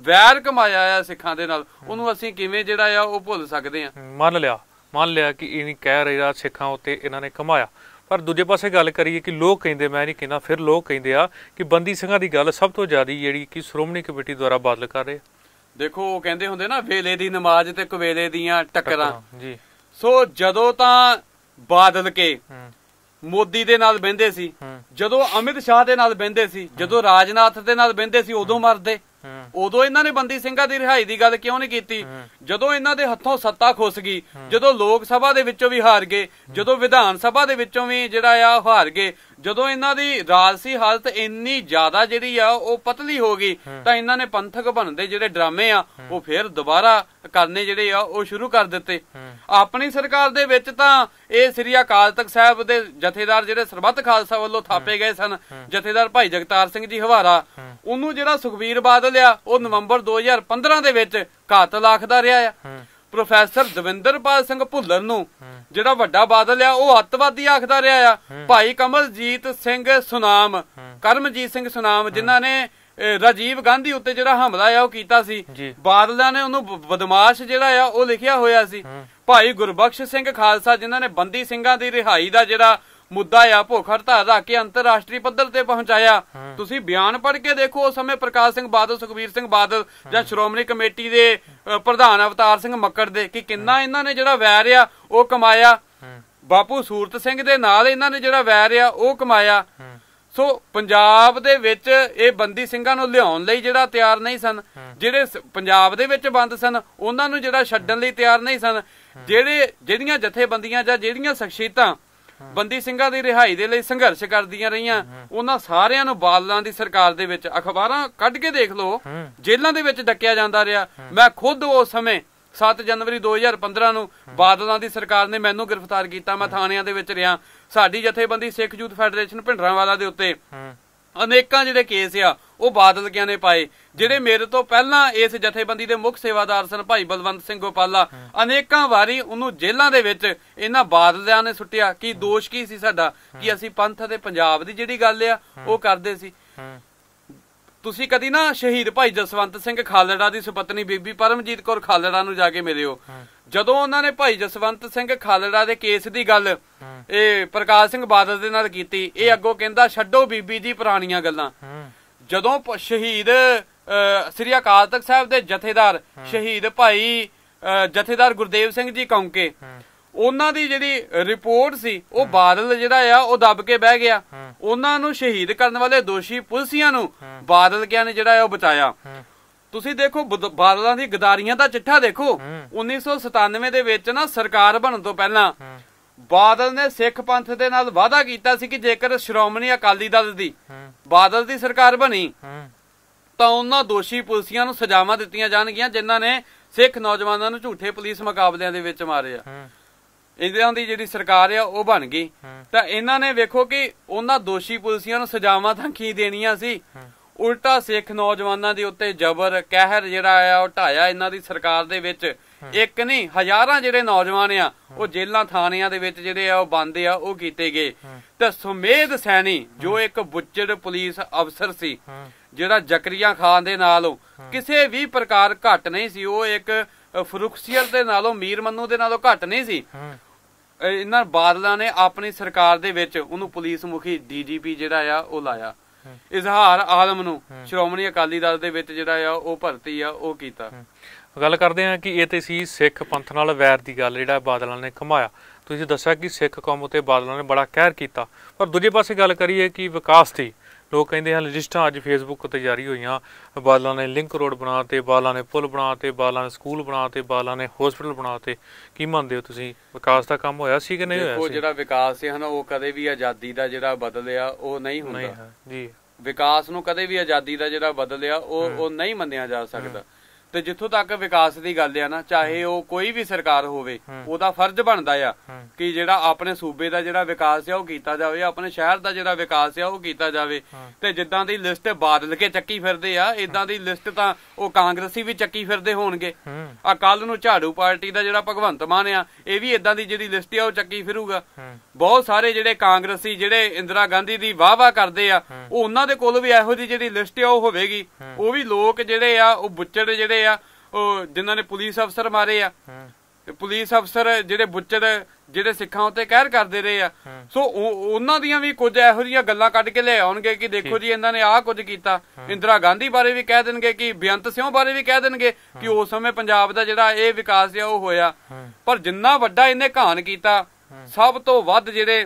ਵੈਰ ਕਮਾਇਆ ਆ ਸਿੱਖਾਂ ਦੇ ਨਾਲ ਉਹਨੂੰ ਅਸੀਂ ਕਿਵੇਂ ਜਿਹੜਾ ਆ ਉਹ ਭੁੱਲ ਸਕਦੇ ਆ ਮੰਨ ਲਿਆ ਮੰਨ ਲਿਆ ਕਿ ਇਹ ਕਹਿ ਰਿਹਾ ਸਿੱਖਾਂ ਉੱਤੇ ਇਹਨਾਂ ਨੇ ਕਮਾਇਆ ਪਰ ਦੂਜੇ ਪਾਸੇ ਗੱਲ ਕਰੀਏ ਕਿ ਲੋਕ ਕਹਿੰਦੇ ਮੈਂ ਨਹੀਂ ਕਹਿੰਦਾ ਫਿਰ ਲੋਕ ਕਹਿੰਦੇ ਆ ਕਿ ਬੰਦੀ ਸਿੰਘਾਂ ਦੀ ਗੱਲ ਸਭ ਤੋਂ ਜ਼ਿਆਦਾ ਜਿਹੜੀ ਕਿ ਸ਼੍ਰੋਮਣੀ ਕਮੇਟੀ ਦੁਆਰਾ ਬਾਦਲ ਕਰ ਰਹੇ ਦੇਖੋ ਉਹ ਕਹਿੰਦੇ ਹੁੰਦੇ ਨਾ ਵੇਲੇ ਦੀ ਨਮਾਜ਼ ਤੇ ਕਵੇਲੇ ਦੀਆਂ ਟੱਕਰਾਂ ਜੀ ਸੋ ਜਦੋਂ ਤਾਂ ਬਾਦਲ ਕੇ ਮੋਦੀ ਦੇ ਨਾਲ ਬੈੰਦੇ ਸੀ ਜਦੋਂ ਅਮਿਤ ਸ਼ਾਹ ਦੇ ਨਾਲ ਬੈੰਦੇ ਸੀ ਜਦੋਂ ਰਾਜਨਾਥ ਦੇ ਨਾਲ ਬੈੰਦੇ ਸੀ ਉਦੋਂ ਮਰਦੇ ਉਦੋਂ ਇਹਨਾਂ ਨੇ ਬੰਦੀ ਸਿੰਘਾਂ ਦੀ ਰਿਹਾਈ ਦੀ ਗੱਲ ਕਿਉਂ ਨਹੀਂ ਕੀਤੀ ਜਦੋਂ ਇਹਨਾਂ ਦੇ ਹੱਥੋਂ ਸੱਤਾ ਖੁੱਸ ਗਈ ਜਦੋਂ ਲੋਕ ਸਭਾ ਦੇ ਵਿੱਚੋਂ ਵੀ ਹਾਰ ਗਏ ਜਦੋਂ ਵਿਧਾਨ ਸਭਾ ਦੇ ਵਿੱਚੋਂ ਵੀ ਜਿਹੜਾ ਆ ਹਾਰ ਗਏ ਜਦੋਂ ਇਹਨਾਂ ਦੀ ਰਾਜਸੀ ਹਾਲਤ ਇੰਨੀ ਜ਼ਿਆਦਾ ਜਿਹੜੀ ਆ ਉਹ ਪਤਲੀ ਹੋ ਗਈ ਤਾਂ ਇਹਨਾਂ ਨੇ ਪੰਥਕ ਬਣਦੇ ਜਿਹੜੇ ਡਰਾਮੇ ਆ ਉਹ ਫੇਰ ਦੁਬਾਰਾ ਕਰਨੇ ਜਿਹੜੇ ਆ ਉਹ ਸ਼ੁਰੂ ਕਰ ਦਿੱਤੇ ਆਪਣੀ ਸਰਕਾਰ ਦੇ ਵਿੱਚ ਤਾਂ ਇਹ ਸ੍ਰੀ ਅਕਾਲ ਤਖਤ ਸਾਹਿਬ ਦੇ ਜਥੇਦਾਰ ਜਿਹੜੇ ਸਰਬੱਤ ਖਾਲਸਾ ਵੱਲੋਂ ਥਾਪੇ ਗਏ ਸਨ ਜਥੇਦਾਰ ਭਾਈ ਜਗਤਾਰ ਸਿੰਘ ਜੀ ਹਵਾਰਾ ਉਹਨੂੰ ਜਿਹੜਾ ਸੁਖਵੀਰ ਬਾਦਲ ਆ ਉਹ ਨਵੰਬਰ 2015 ਦੇ ਵਿੱਚ ਘਾਤਲ ਆਖਦਾ ਰਿਹਾ ਆ ਪ੍ਰੋਫੈਸਰ ਦਵਿੰਦਰਪਾਲ ਸਿੰਘ ਭੁੱਲਰ ਨੂੰ ਜਿਹੜਾ ਵੱਡਾ ਬਾਦਲ ਆ ਉਹ ਅੱਤਵਾਦੀ ਆਖਦਾ ਰਿਹਾ ਆ ਭਾਈ ਕਮਲਜੀਤ ਸਿੰਘ ਸੁਨਾਮ ਕਰਮਜੀਤ ਸਿੰਘ ਸੁਨਾਮ ਜਿਨ੍ਹਾਂ ਨੇ ਰਾਜੀਵ ਗਾਂਧੀ ਉੱਤੇ ਜਿਹੜਾ ਹਮਲਾ ਆ ਉਹ ਕੀਤਾ ਸੀ ਬਾਦਲਾਂ ਨੇ ਉਹਨੂੰ ਬਦਮਾਸ਼ ਜਿਹੜਾ ਆ ਉਹ ਲਿਖਿਆ ਹੋਇਆ ਸੀ ਭਾਈ ਗੁਰਬਖਸ਼ ਸਿੰਘ ਖਾਲਸਾ ਜਿਨ੍ਹਾਂ ਨੇ ਬੰਦੀ ਸਿੰਘਾਂ ਦੀ ਰਿਹਾਈ ਦਾ ਜਿਹੜਾ ਮੁੱਦਾ ਆ ਭੁੱਖ ਹੜਤਾਲ ਰੱਖ ਕੇ ਅੰਤਰਰਾਸ਼ਟਰੀ ਪੱਧਰ ਤੇ ਪਹੁੰਚਾਇਆ ਤੁਸੀਂ ਬਿਆਨ ਪੜ੍ਹ ਕੇ ਦੇਖੋ ਉਸ ਸਮੇਂ ਪ੍ਰਕਾਸ਼ ਸਿੰਘ ਬਾਦਲ ਸੁਖਬੀਰ ਸਿੰਘ ਬਾਦਲ ਜਾਂ ਸ਼੍ਰੋਮਣੀ ਕਮੇਟੀ ਦੇ ਪ੍ਰਧਾਨ ਅਵਤਾਰ ਸਿੰਘ ਮੱਕੜ ਦੇ ਕਿ ਕਿੰਨਾ ਇਹਨਾਂ ਨੇ ਜਿਹੜਾ ਵੈਰ ਆ ਉਹ ਕਮਾਇਆ ਬਾਪੂ ਸੂਰਤ ਸਿੰਘ ਦੇ ਨਾਲ ਇਹਨਾਂ ਨੇ ਜਿਹੜਾ ਵੈਰ ਆ ਉਹ ਕਮਾਇਆ ਸੋ ਪੰਜਾਬ ਦੇ ਵਿੱਚ ਇਹ ਬੰਦੀ ਸਿੰਘਾਂ ਨੂੰ ਲਿਆਉਣ ਲਈ ਜਿਹੜਾ ਤਿਆਰ ਨਹੀਂ ਸਨ ਜਿਹੜੇ ਪੰਜਾਬ ਦੇ ਵਿੱਚ ਬੰਦ ਸਨ ਉਹਨਾਂ ਨੂੰ ਜਿਹੜਾ ਛੱਡਣ ਲਈ ਤਿਆਰ ਨਹੀਂ ਸਨ ਜਿਹੜੇ ਜਿਹੜੀਆਂ ਜਥੇਬੰਦੀਆਂ ਜਾਂ ਜਿਹੜੀਆਂ ਸ਼ਖਸੀਅਤਾਂ ਬੰਦੀ ਸਿੰਘਾਂ ਦੀ ਰਿਹਾਈ ਦੇ ਲਈ ਸੰਘਰਸ਼ ਕਰਦੀਆਂ ਰਹੀਆਂ ਉਹਨਾਂ ਸਾਰਿਆਂ ਨੂੰ ਬਾਦਲਾਂ ਦੀ ਸਰਕਾਰ ਦੇ ਵਿੱਚ ਅਖਬਾਰਾਂ ਕੱਢ ਕੇ ਦੇਖ ਲਓ ਜੇਲ੍ਹਾਂ ਦੇ ਵਿੱਚ ਡੱਕਿਆ ਜਾਂਦਾ ਰਿਹਾ ਮੈਂ ਖੁਦ ਉਸ ਸਮੇਂ 7 ਜਨਵਰੀ 2015 ਨੂੰ ਬਾਦਲਾਂ ਦੀ ਸਰਕਾਰ ਨੇ ਮੈਨੂੰ ਗ੍ਰਿਫਤਾਰ ਕੀਤਾ ਮੈਂ ਥਾਣਿਆਂ ਦੇ ਵਿੱਚ ਰਿਹਾ ਸਾਡੀ ਜਥੇਬੰਦੀ ਸਿੱਖ ਯੂਥ ਫੈਡਰੇਸ਼ਨ ਭਿੰਡਰਾਂਵਾਲਾ ਦੇ ਉੱਤੇ ਅਨੇਕਾਂ ਜਿਹੜੇ ਕੇਸ ਆ ਉਹ ਬਾਦਲ ਕਿਆਂ ਨੇ ਪਾਏ ਜਿਹੜੇ ਮੇਰੇ ਤੋਂ ਪਹਿਲਾਂ ਇਸ ਜਥੇਬੰਦੀ ਦੇ ਮੁੱਖ ਸੇਵਾਦਾਰ ਸਨ ਭਾਈ ਬਲਵੰਤ ਸਿੰਘ ਗੋਪਾਲਾ ਅਨੇਕਾਂ ਵਾਰੀ ਉਹਨੂੰ ਜੇਲ੍ਹਾਂ ਦੇ ਵਿੱਚ ਇਹਨਾਂ ਬਾਦਲਿਆਂ ਨੇ ਸੁੱਟਿਆ ਕਿ ਦੋਸ਼ ਕੀ ਸੀ ਸਾਡਾ ਕਿ ਅਸੀਂ ਪੰਥ ਅਤੇ ਪੰਜਾਬ ਦੀ ਜਿਹੜੀ ਗੱਲ ਆ ਉਹ ਕਰਦੇ ਸੀ ਤੁਸੀਂ ਕਦੀ ਨਾ ਸ਼ਹੀਦ ਭਾਈ ਜਸਵੰਤ ਸਿੰਘ ਖਾਲੜਾ ਦੀ ਸੁਪਤਨੀ ਬੀਬੀ ਪਰਮਜੀਤ ਕੌਰ ਖਾਲੜਾ ਨੂੰ ਜਾ ਕੇ ਮਿਲਿਓ ਜਦੋਂ ਉਹਨਾਂ ਨੇ ਭਾਈ ਜਸਵੰਤ ਸਿੰਘ ਖਾਲੜਾ ਦੇ ਕੇਸ ਦੀ ਗੱਲ ਇਹ ਪ੍ਰਕਾਸ਼ ਸਿੰਘ ਬਾਦਲ ਦੇ ਨਾਲ ਕੀਤੀ ਇਹ ਅੱਗੋਂ ਕਹਿੰਦਾ ਛੱਡੋ ਬੀਬੀ ਜੀ ਪੁਰਾਣੀਆਂ ਗੱਲਾਂ ਜਦੋਂ ਸ਼ਹੀਦ ਸ੍ਰੀ ਅਕਾਲ ਤਖਤ ਸਾਹਿਬ ਦੇ ਜਥੇਦਾਰ ਸ਼ਹੀਦ ਭਾਈ ਜਥੇਦਾਰ ਗੁਰਦੇਵ ਸਿੰਘ ਜੀ ਕੌਂਕੇ ਉਹਨਾਂ ਦੀ ਜਿਹੜੀ ਰਿਪੋਰਟ ਸੀ ਉਹ ਬਾਦਲ ਜਿਹੜਾ ਆ ਉਹ ਦੱਬ ਕੇ ਬਹਿ ਗਿਆ ਉਹਨਾਂ ਨੂੰ ਸ਼ਹੀਦ ਕਰਨ ਵਾਲੇ ਦੋਸ਼ੀ ਪੁਲਸੀਆਂ ਨੂੰ ਬਾਦਲ ਗਿਆ ਨੇ ਜਿਹੜਾ ਉਹ ਬਚਾਇਆ ਤੁਸੀਂ ਦੇਖੋ ਬਾਦਲਾਂ ਦੀ ਗਦਾਰੀਆਂ ਦਾ ਚਿੱਠਾ ਦੇਖੋ 1997 ਦੇ ਵਿੱਚ ਨਾ ਸਰਕਾਰ ਬਣਨ ਤੋਂ ਪਹਿਲਾਂ ਬਾਦਲ ਨੇ ਸਿੱਖ ਪੰਥ ਦੇ ਨਾਲ ਵਾਅਦਾ ਕੀਤਾ ਸੀ ਕਿ ਜੇਕਰ ਸ਼੍ਰੋਮਣੀ ਅਕਾਲੀ ਦਲ ਦੀ ਬਾਦਲ ਦੀ ਸਰਕਾਰ ਬਣੀ ਤਾਂ ਉਹਨਾਂ ਦੋਸ਼ੀ ਪੁਲਸੀਆਂ ਨੂੰ ਸਜ਼ਾਵਾਂ ਦਿੱਤੀਆਂ ਜਾਣਗੀਆਂ ਜਿਨ੍ਹਾਂ ਨੇ ਸਿੱਖ ਨੌਜਵਾਨਾਂ ਨੂੰ ਝੂਠੇ ਪੁਲਿਸ ਮੁਕਾਬਲਿਆਂ ਦੇ ਵਿੱਚ ਮਾਰਿਆ ਇਹਦਿਆਂ ਦੀ ਜਿਹੜੀ ਸਰਕਾਰ ਆ ਉਹ ਬਣ ਗਈ ਤਾਂ ਇਹਨਾਂ ਨੇ ਵੇਖੋ ਕਿ ਉਹਨਾਂ ਦੋਸ਼ੀ ਪੁਲਸੀਆਂ ਨੂੰ ਸਜ਼ਾਵਾਂ ਤਾਂ ਕੀ ਦੇਣੀਆਂ ਸੀ ਉਲਟਾ ਸਿੱਖ ਨੌਜਵਾਨਾਂ ਦੇ ਉੱਤੇ ਜ਼ਬਰ ਕਹਿਰ ਜਿਹੜਾ ਆ ਉਹ ਢਾਇਆ ਇਹਨਾਂ ਦੀ ਸਰਕਾਰ ਦੇ ਵਿੱਚ ਇੱਕ ਨਹੀਂ ਹਜ਼ਾਰਾਂ ਜਿਹੜੇ ਨੌਜਵਾਨ ਆ ਉਹ ਜੇਲਾਂ ਥਾਣਿਆਂ ਦੇ ਵਿੱਚ ਜਿਹੜੇ ਆ ਉਹ ਬੰਦ ਆ ਉਹ ਕੀਤੇ ਗਏ ਤੇ ਸੁਮੇਧ ਸੈਣੀ ਜੋ ਇੱਕ ਬੁੱਚੜ ਪੁਲਿਸ ਅਫਸਰ ਸੀ ਜਿਹੜਾ ਜ਼ਕਰੀਆ ਖਾਨ ਦੇ ਨਾਲ ਕਿਸੇ ਵੀ ਪ੍ਰਕਾਰ ਘਟ ਨਹੀਂ ਸੀ ਉਹ ਇੱਕ ਫਰੁਖਸੀਅਲ ਦੇ ਨਾਲੋਂ ਮੀਰ ਮੰਨੂ ਦੇ ਨਾਲੋਂ ਘਟ ਨਹੀਂ ਸੀ ਇਹਨਾਂ ਬਾਦਲਾਂ ਨੇ ਆਪਣੀ ਸਰਕਾਰ ਦੇ ਵਿੱਚ ਉਹਨੂੰ ਪੁਲਿਸ ਮੁਖੀ ਡੀਜੀਪੀ ਜਿਹੜਾ ਆ ਉਹ ਲਾਇਆ ਇਜ਼ਹਾਰ ਆਲਮ ਨੂੰ ਸ਼੍ਰੋਮਣੀ ਅਕਾਲੀ ਦਲ ਦੇ ਵਿੱਚ ਜਿਹੜਾ ਆ ਉਹ ਭਰਤੀ ਆ ਉਹ ਕੀਤਾ ਗੱਲ ਕਰਦੇ ਹਾਂ ਕਿ ਇਹ ਤੇ ਸੀ ਸਿੱਖ ਪੰਥ ਨਾਲ ਵੈਰ ਦੀ ਗੱਲ ਜਿਹੜਾ ਬਾਦਲਾਂ ਨੇ ਘਮਾਇਆ ਤੁਸੀਂ ਦੱਸਿਆ ਕਿ ਸਿੱਖ ਕੌਮ ਉਤੇ ਬਾਦਲਾਂ ਨੇ ਬੜਾ ਕਹਿਰ ਕੀਤਾ ਪਰ ਦੂਜੇ ਪਾਸੇ ਗੱਲ ਕਰੀਏ ਕਿ ਵਿਕਾਸ ਦੀ ਲੋਕ ਕਹਿੰਦੇ ਹਨ ਲਿਸਟਾਂ ਅੱਜ ਫੇਸਬੁੱਕ ਤੇ ਜਾਰੀ ਹੋਈਆਂ ਬਾਦਲਾਂ ਨੇ ਲਿੰਕ ਰੋਡ ਬਣਾਤੇ ਬਾਦਲਾਂ ਨੇ ਪੁਲ ਬਣਾਤੇ ਬਾਦਲਾਂ ਨੇ ਸਕੂਲ ਬਣਾਤੇ ਬਾਦਲਾਂ ਨੇ ਹਸਪੀਟਲ ਬਣਾਤੇ ਕੀ ਮੰਨਦੇ ਹੋ ਤੁਸੀਂ ਵਿਕਾਸ ਦਾ ਕੰਮ ਹੋਇਆ ਸੀ ਕਿ ਨਹੀਂ ਹੋਇਆ ਸੀ ਉਹ ਜਿਹੜਾ ਵਿਕਾਸ ਹੈ ਨਾ ਉਹ ਕਦੇ ਵੀ ਆਜ਼ਾਦੀ ਦਾ ਜਿਹੜਾ ਬਦਲਿਆ ਉਹ ਨਹੀਂ ਹੁੰਦਾ ਜੀ ਵਿਕਾਸ ਨੂੰ ਕਦੇ ਵੀ ਆਜ਼ਾਦੀ ਦਾ ਜਿਹੜਾ ਬਦਲਿਆ ਉਹ ਉਹ ਨਹੀਂ ਮੰਨਿਆ ਜਾ ਸਕਦਾ ਤੇ ਜਿੱਥੋਂ ਤੱਕ ਵਿਕਾਸ ਦੀ ਗੱਲ ਆ ਨਾ ਚਾਹੇ ਉਹ ਕੋਈ ਵੀ ਸਰਕਾਰ ਹੋਵੇ ਉਹਦਾ ਫਰਜ਼ ਬਣਦਾ ਆ ਕਿ ਜਿਹੜਾ ਆਪਣੇ ਸੂਬੇ ਦਾ ਜਿਹੜਾ ਵਿਕਾਸ ਆ ਉਹ ਕੀਤਾ ਜਾਵੇ ਆਪਣੇ ਸ਼ਹਿਰ ਦਾ ਜਿਹੜਾ ਵਿਕਾਸ ਆ ਉਹ ਕੀਤਾ ਜਾਵੇ ਤੇ ਜਿੱਦਾਂ ਦੀ ਲਿਸਟ ਬਾਦਲ ਕੇ ਚੱਕੀ ਫਿਰਦੇ ਆ ਇਦਾਂ ਦੀ ਲਿਸਟ ਤਾਂ ਉਹ ਕਾਂਗਰਸੀ ਵੀ ਚੱਕੀ ਫਿਰਦੇ ਹੋਣਗੇ ਆ ਕੱਲ ਨੂੰ ਝਾੜੂ ਪਾਰਟੀ ਦਾ ਜਿਹੜਾ ਭਗਵੰਤ ਮਾਨ ਆ ਇਹ ਵੀ ਇਦਾਂ ਦੀ ਜਿਹੜੀ ਲਿਸਟ ਆ ਉਹ ਚੱਕੀ ਫਿਰੂਗਾ ਬਹੁਤ ਸਾਰੇ ਜਿਹੜੇ ਕਾਂਗਰਸੀ ਜਿਹੜੇ ਇੰਦਰਾ ਗਾਂਧੀ ਦੀ ਵਾਹ-ਵਾਹ ਕਰਦੇ ਆ ਉਹ ਉਹਨਾਂ ਦੇ ਕੋਲ ਵੀ ਇਹੋ ਜਿਹੀ ਜਿਹੜੀ ਲਿਸਟ ਆ ਉਹ ਹੋਵੇਗੀ ਉਹ ਵੀ ਲੋਕ ਜਿਹੜੇ ਆ ਉਹ ਬੁੱਚੜ ਜਿਹੜੇ ਮਾਰੇ ਆ ਉਹ ਜਿਨ੍ਹਾਂ ਨੇ ਪੁਲਿਸ ਅਫਸਰ ਮਾਰੇ ਆ ਤੇ ਪੁਲਿਸ ਅਫਸਰ ਜਿਹੜੇ ਬੁੱਚੜ ਜਿਹੜੇ ਸਿੱਖਾਂ ਉਤੇ ਕਹਿਰ ਕਰਦੇ ਰਹੇ ਆ ਸੋ ਉਹਨਾਂ ਦੀਆਂ ਵੀ ਕੁਝ ਇਹੋ ਜਿਹੀਆਂ ਗੱਲਾਂ ਕੱਢ ਕੇ ਲੈ ਆਉਣਗੇ ਕਿ ਦੇਖੋ ਜੀ ਇਹਨਾਂ ਨੇ ਆਹ ਕੁਝ ਕੀਤਾ ਇੰਦਰਾ ਗਾਂਧੀ ਬਾਰੇ ਵੀ ਕਹਿ ਦੇਣਗੇ ਕਿ ਬਿਆੰਤ ਸਿੰਘ ਬਾਰੇ ਵੀ ਕਹਿ ਦੇਣਗੇ ਕਿ ਉਸ ਸਮੇਂ ਪੰਜਾਬ ਦਾ ਜਿਹੜਾ ਇਹ ਵਿਕਾਸ ਆ ਉਹ ਹੋਇਆ ਪਰ ਜਿੰਨਾ ਵੱਡਾ ਇਹਨੇ ਘਾਣ ਕੀਤਾ ਸਭ ਤੋਂ ਵੱਧ ਜਿਹੜੇ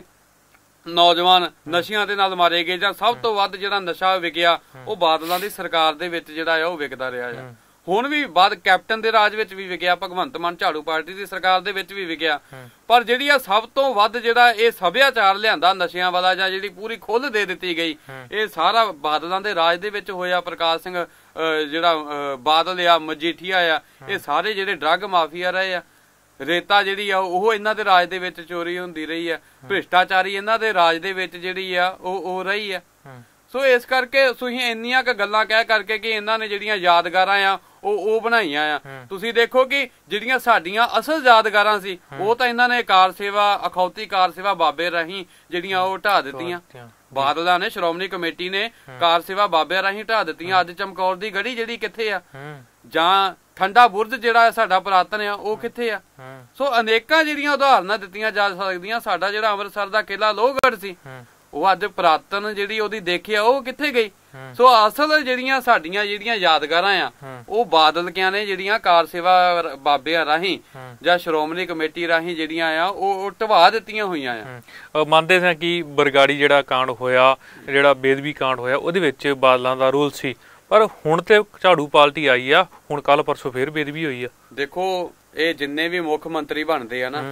ਨੌਜਵਾਨ ਨਸ਼ਿਆਂ ਦੇ ਨਾਲ ਮਾਰੇ ਗਏ ਜਾਂ ਸਭ ਤੋਂ ਵੱਧ ਜਿਹੜਾ ਨਸ਼ਾ ਵਿਕਿਆ ਉਹ ਬਾਦਲਾਂ ਦੀ ਸਰਕਾਰ ਦੇ ਵਿੱਚ ਜਿਹੜਾ ਆ ਉਹ ਵਿਕਦਾ ਰਿਹਾ ਆ ਹੁਣ ਵੀ ਬਾਅਦ ਕੈਪਟਨ ਦੇ ਰਾਜ ਵਿੱਚ ਵੀ ਵਿਗਿਆ ਭਗਵੰਤ ਮਾਨ ਝਾੜੂ ਪਾਰਟੀ ਦੀ ਸਰਕਾਰ ਦੇ ਵਿੱਚ ਵੀ ਵਿਗਿਆ ਪਰ ਜਿਹੜੀ ਆ ਸਭ ਤੋਂ ਵੱਧ ਜਿਹੜਾ ਇਹ ਸਭਿਆਚਾਰ ਲਿਆਂਦਾ ਨਸ਼ਿਆਂ ਵਾਲਾ ਜਾਂ ਜਿਹੜੀ ਪੂਰੀ ਖੁੱਲ ਦੇ ਦਿੱਤੀ ਗਈ ਇਹ ਸਾਰਾ ਬਾਦਲਾਂ ਦੇ ਰਾਜ ਦੇ ਵਿੱਚ ਹੋਇਆ ਪ੍ਰਕਾਸ਼ ਸਿੰਘ ਜਿਹੜਾ ਬਾਦਲ ਆ ਮਜੀਠੀਆ ਆ ਇਹ ਸਾਰੇ ਜਿਹੜੇ ਡਰੱਗ ਮਾਫੀਆ ਰਹੇ ਆ ਰੇਤਾ ਜਿਹੜੀ ਆ ਉਹ ਇਹਨਾਂ ਦੇ ਰਾਜ ਦੇ ਵਿੱਚ ਚੋਰੀ ਹੁੰਦੀ ਰਹੀ ਆ ਭ੍ਰਿਸ਼ਟਾਚਾਰੀ ਇਹਨਾਂ ਦੇ ਰਾਜ ਦੇ ਵਿੱਚ ਜਿਹੜੀ ਆ ਉਹ ਉਹ ਰਹੀ ਆ ਸੋ ਇਸ ਕਰਕੇ ਤੁਸੀਂ ਇੰਨੀਆਂ ਕ ਗੱਲਾਂ ਕਹਿ ਕਰਕੇ ਕਿ ਇਹਨਾਂ ਨੇ ਜਿਹੜੀਆਂ ਯਾਦਗਾਰਾਂ ਆ ਉਹ ਉਹ ਬਣਾਈਆਂ ਆ ਤੁਸੀਂ ਦੇਖੋ ਕਿ ਜਿਹੜੀਆਂ ਸਾਡੀਆਂ ਅਸਲ ਯਾਦਗਾਰਾਂ ਸੀ ਉਹ ਤਾਂ ਇਹਨਾਂ ਨੇ ਕਾਰ ਸੇਵਾ ਅਖੌਤੀ ਕਾਰ ਸੇਵਾ ਬਾਬੇ ਰਾਹੀਂ ਜਿਹੜੀਆਂ ਉਹ ਢਾ ਦਿੱਤੀਆਂ ਬਾਦਲਾਂ ਨੇ ਸ਼੍ਰੋਮਣੀ ਕਮੇਟੀ ਨੇ ਕਾਰ ਸੇਵਾ ਬਾਬੇ ਰਾਹੀਂ ਢਾ ਦਿੱਤੀਆਂ ਅੱਜ ਚਮਕੌਰ ਦੀ ਗੜੀ ਜਿਹੜੀ ਕਿੱਥੇ ਆ ਜਾਂ ਠੰਡਾ ਬੁਰਜ ਜਿਹੜਾ ਸਾਡਾ ਪ੍ਰਾਤਨ ਆ ਉਹ ਕਿੱਥੇ ਆ ਸੋ ਅਨੇਕਾਂ ਜਿਹੜੀਆਂ ਉਦਾਹਰਨਾਂ ਦਿੱਤੀਆਂ ਜਾ ਸਕਦੀਆਂ ਸਾਡਾ ਜਿਹੜਾ ਅੰਮ੍ਰਿਤਸਰ ਦਾ ਕਿਲਾ ਲੋਹਗੜ ਸੀ ਉਹ ਅੱਜ ਪ੍ਰਾਤਨ ਜਿਹੜੀ ਉਹਦੀ ਦੇਖਿਆ ਉਹ ਕਿੱਥੇ ਗਈ ਸੋ ਅਸਲ ਜਿਹੜੀਆਂ ਸਾਡੀਆਂ ਜਿਹੜੀਆਂ ਯਾਦਗਾਰਾਂ ਆ ਉਹ ਬਾਦਲ ਕਿਆਂ ਨੇ ਜਿਹੜੀਆਂ ਕਾਰ ਸੇਵਾ ਬਾਬਿਆਂ ਰਾਹੀਂ ਜਾਂ ਸ਼੍ਰੋਮਣੀ ਕਮੇਟੀ ਰਾਹੀਂ ਜਿਹੜੀਆਂ ਆ ਉਹ ਢਵਾ ਦਿੱਤੀਆਂ ਹੋਈਆਂ ਆ ਮੰਨਦੇ ਸਾਂ ਕਿ ਬਰਗਾੜੀ ਜਿਹੜਾ ਕਾਂਡ ਹੋਇਆ ਜਿਹੜਾ ਬੇਦਬੀ ਕਾਂਡ ਹੋਇਆ ਉਹਦੇ ਵਿੱਚ ਬਾਦਲਾਂ ਦਾ ਰੋਲ ਸੀ ਪਰ ਹੁਣ ਤੇ ਝਾੜੂ ਪਾਰਟੀ ਆਈ ਆ ਹੁਣ ਕੱਲ ਪਰਸੋਂ ਫੇਰ ਬੇਦਬੀ ਹੋਈ ਆ ਦੇਖੋ ਇਹ ਜਿੰਨੇ ਵੀ ਮੁੱਖ ਮੰਤਰੀ ਬਣਦੇ ਆ ਨਾ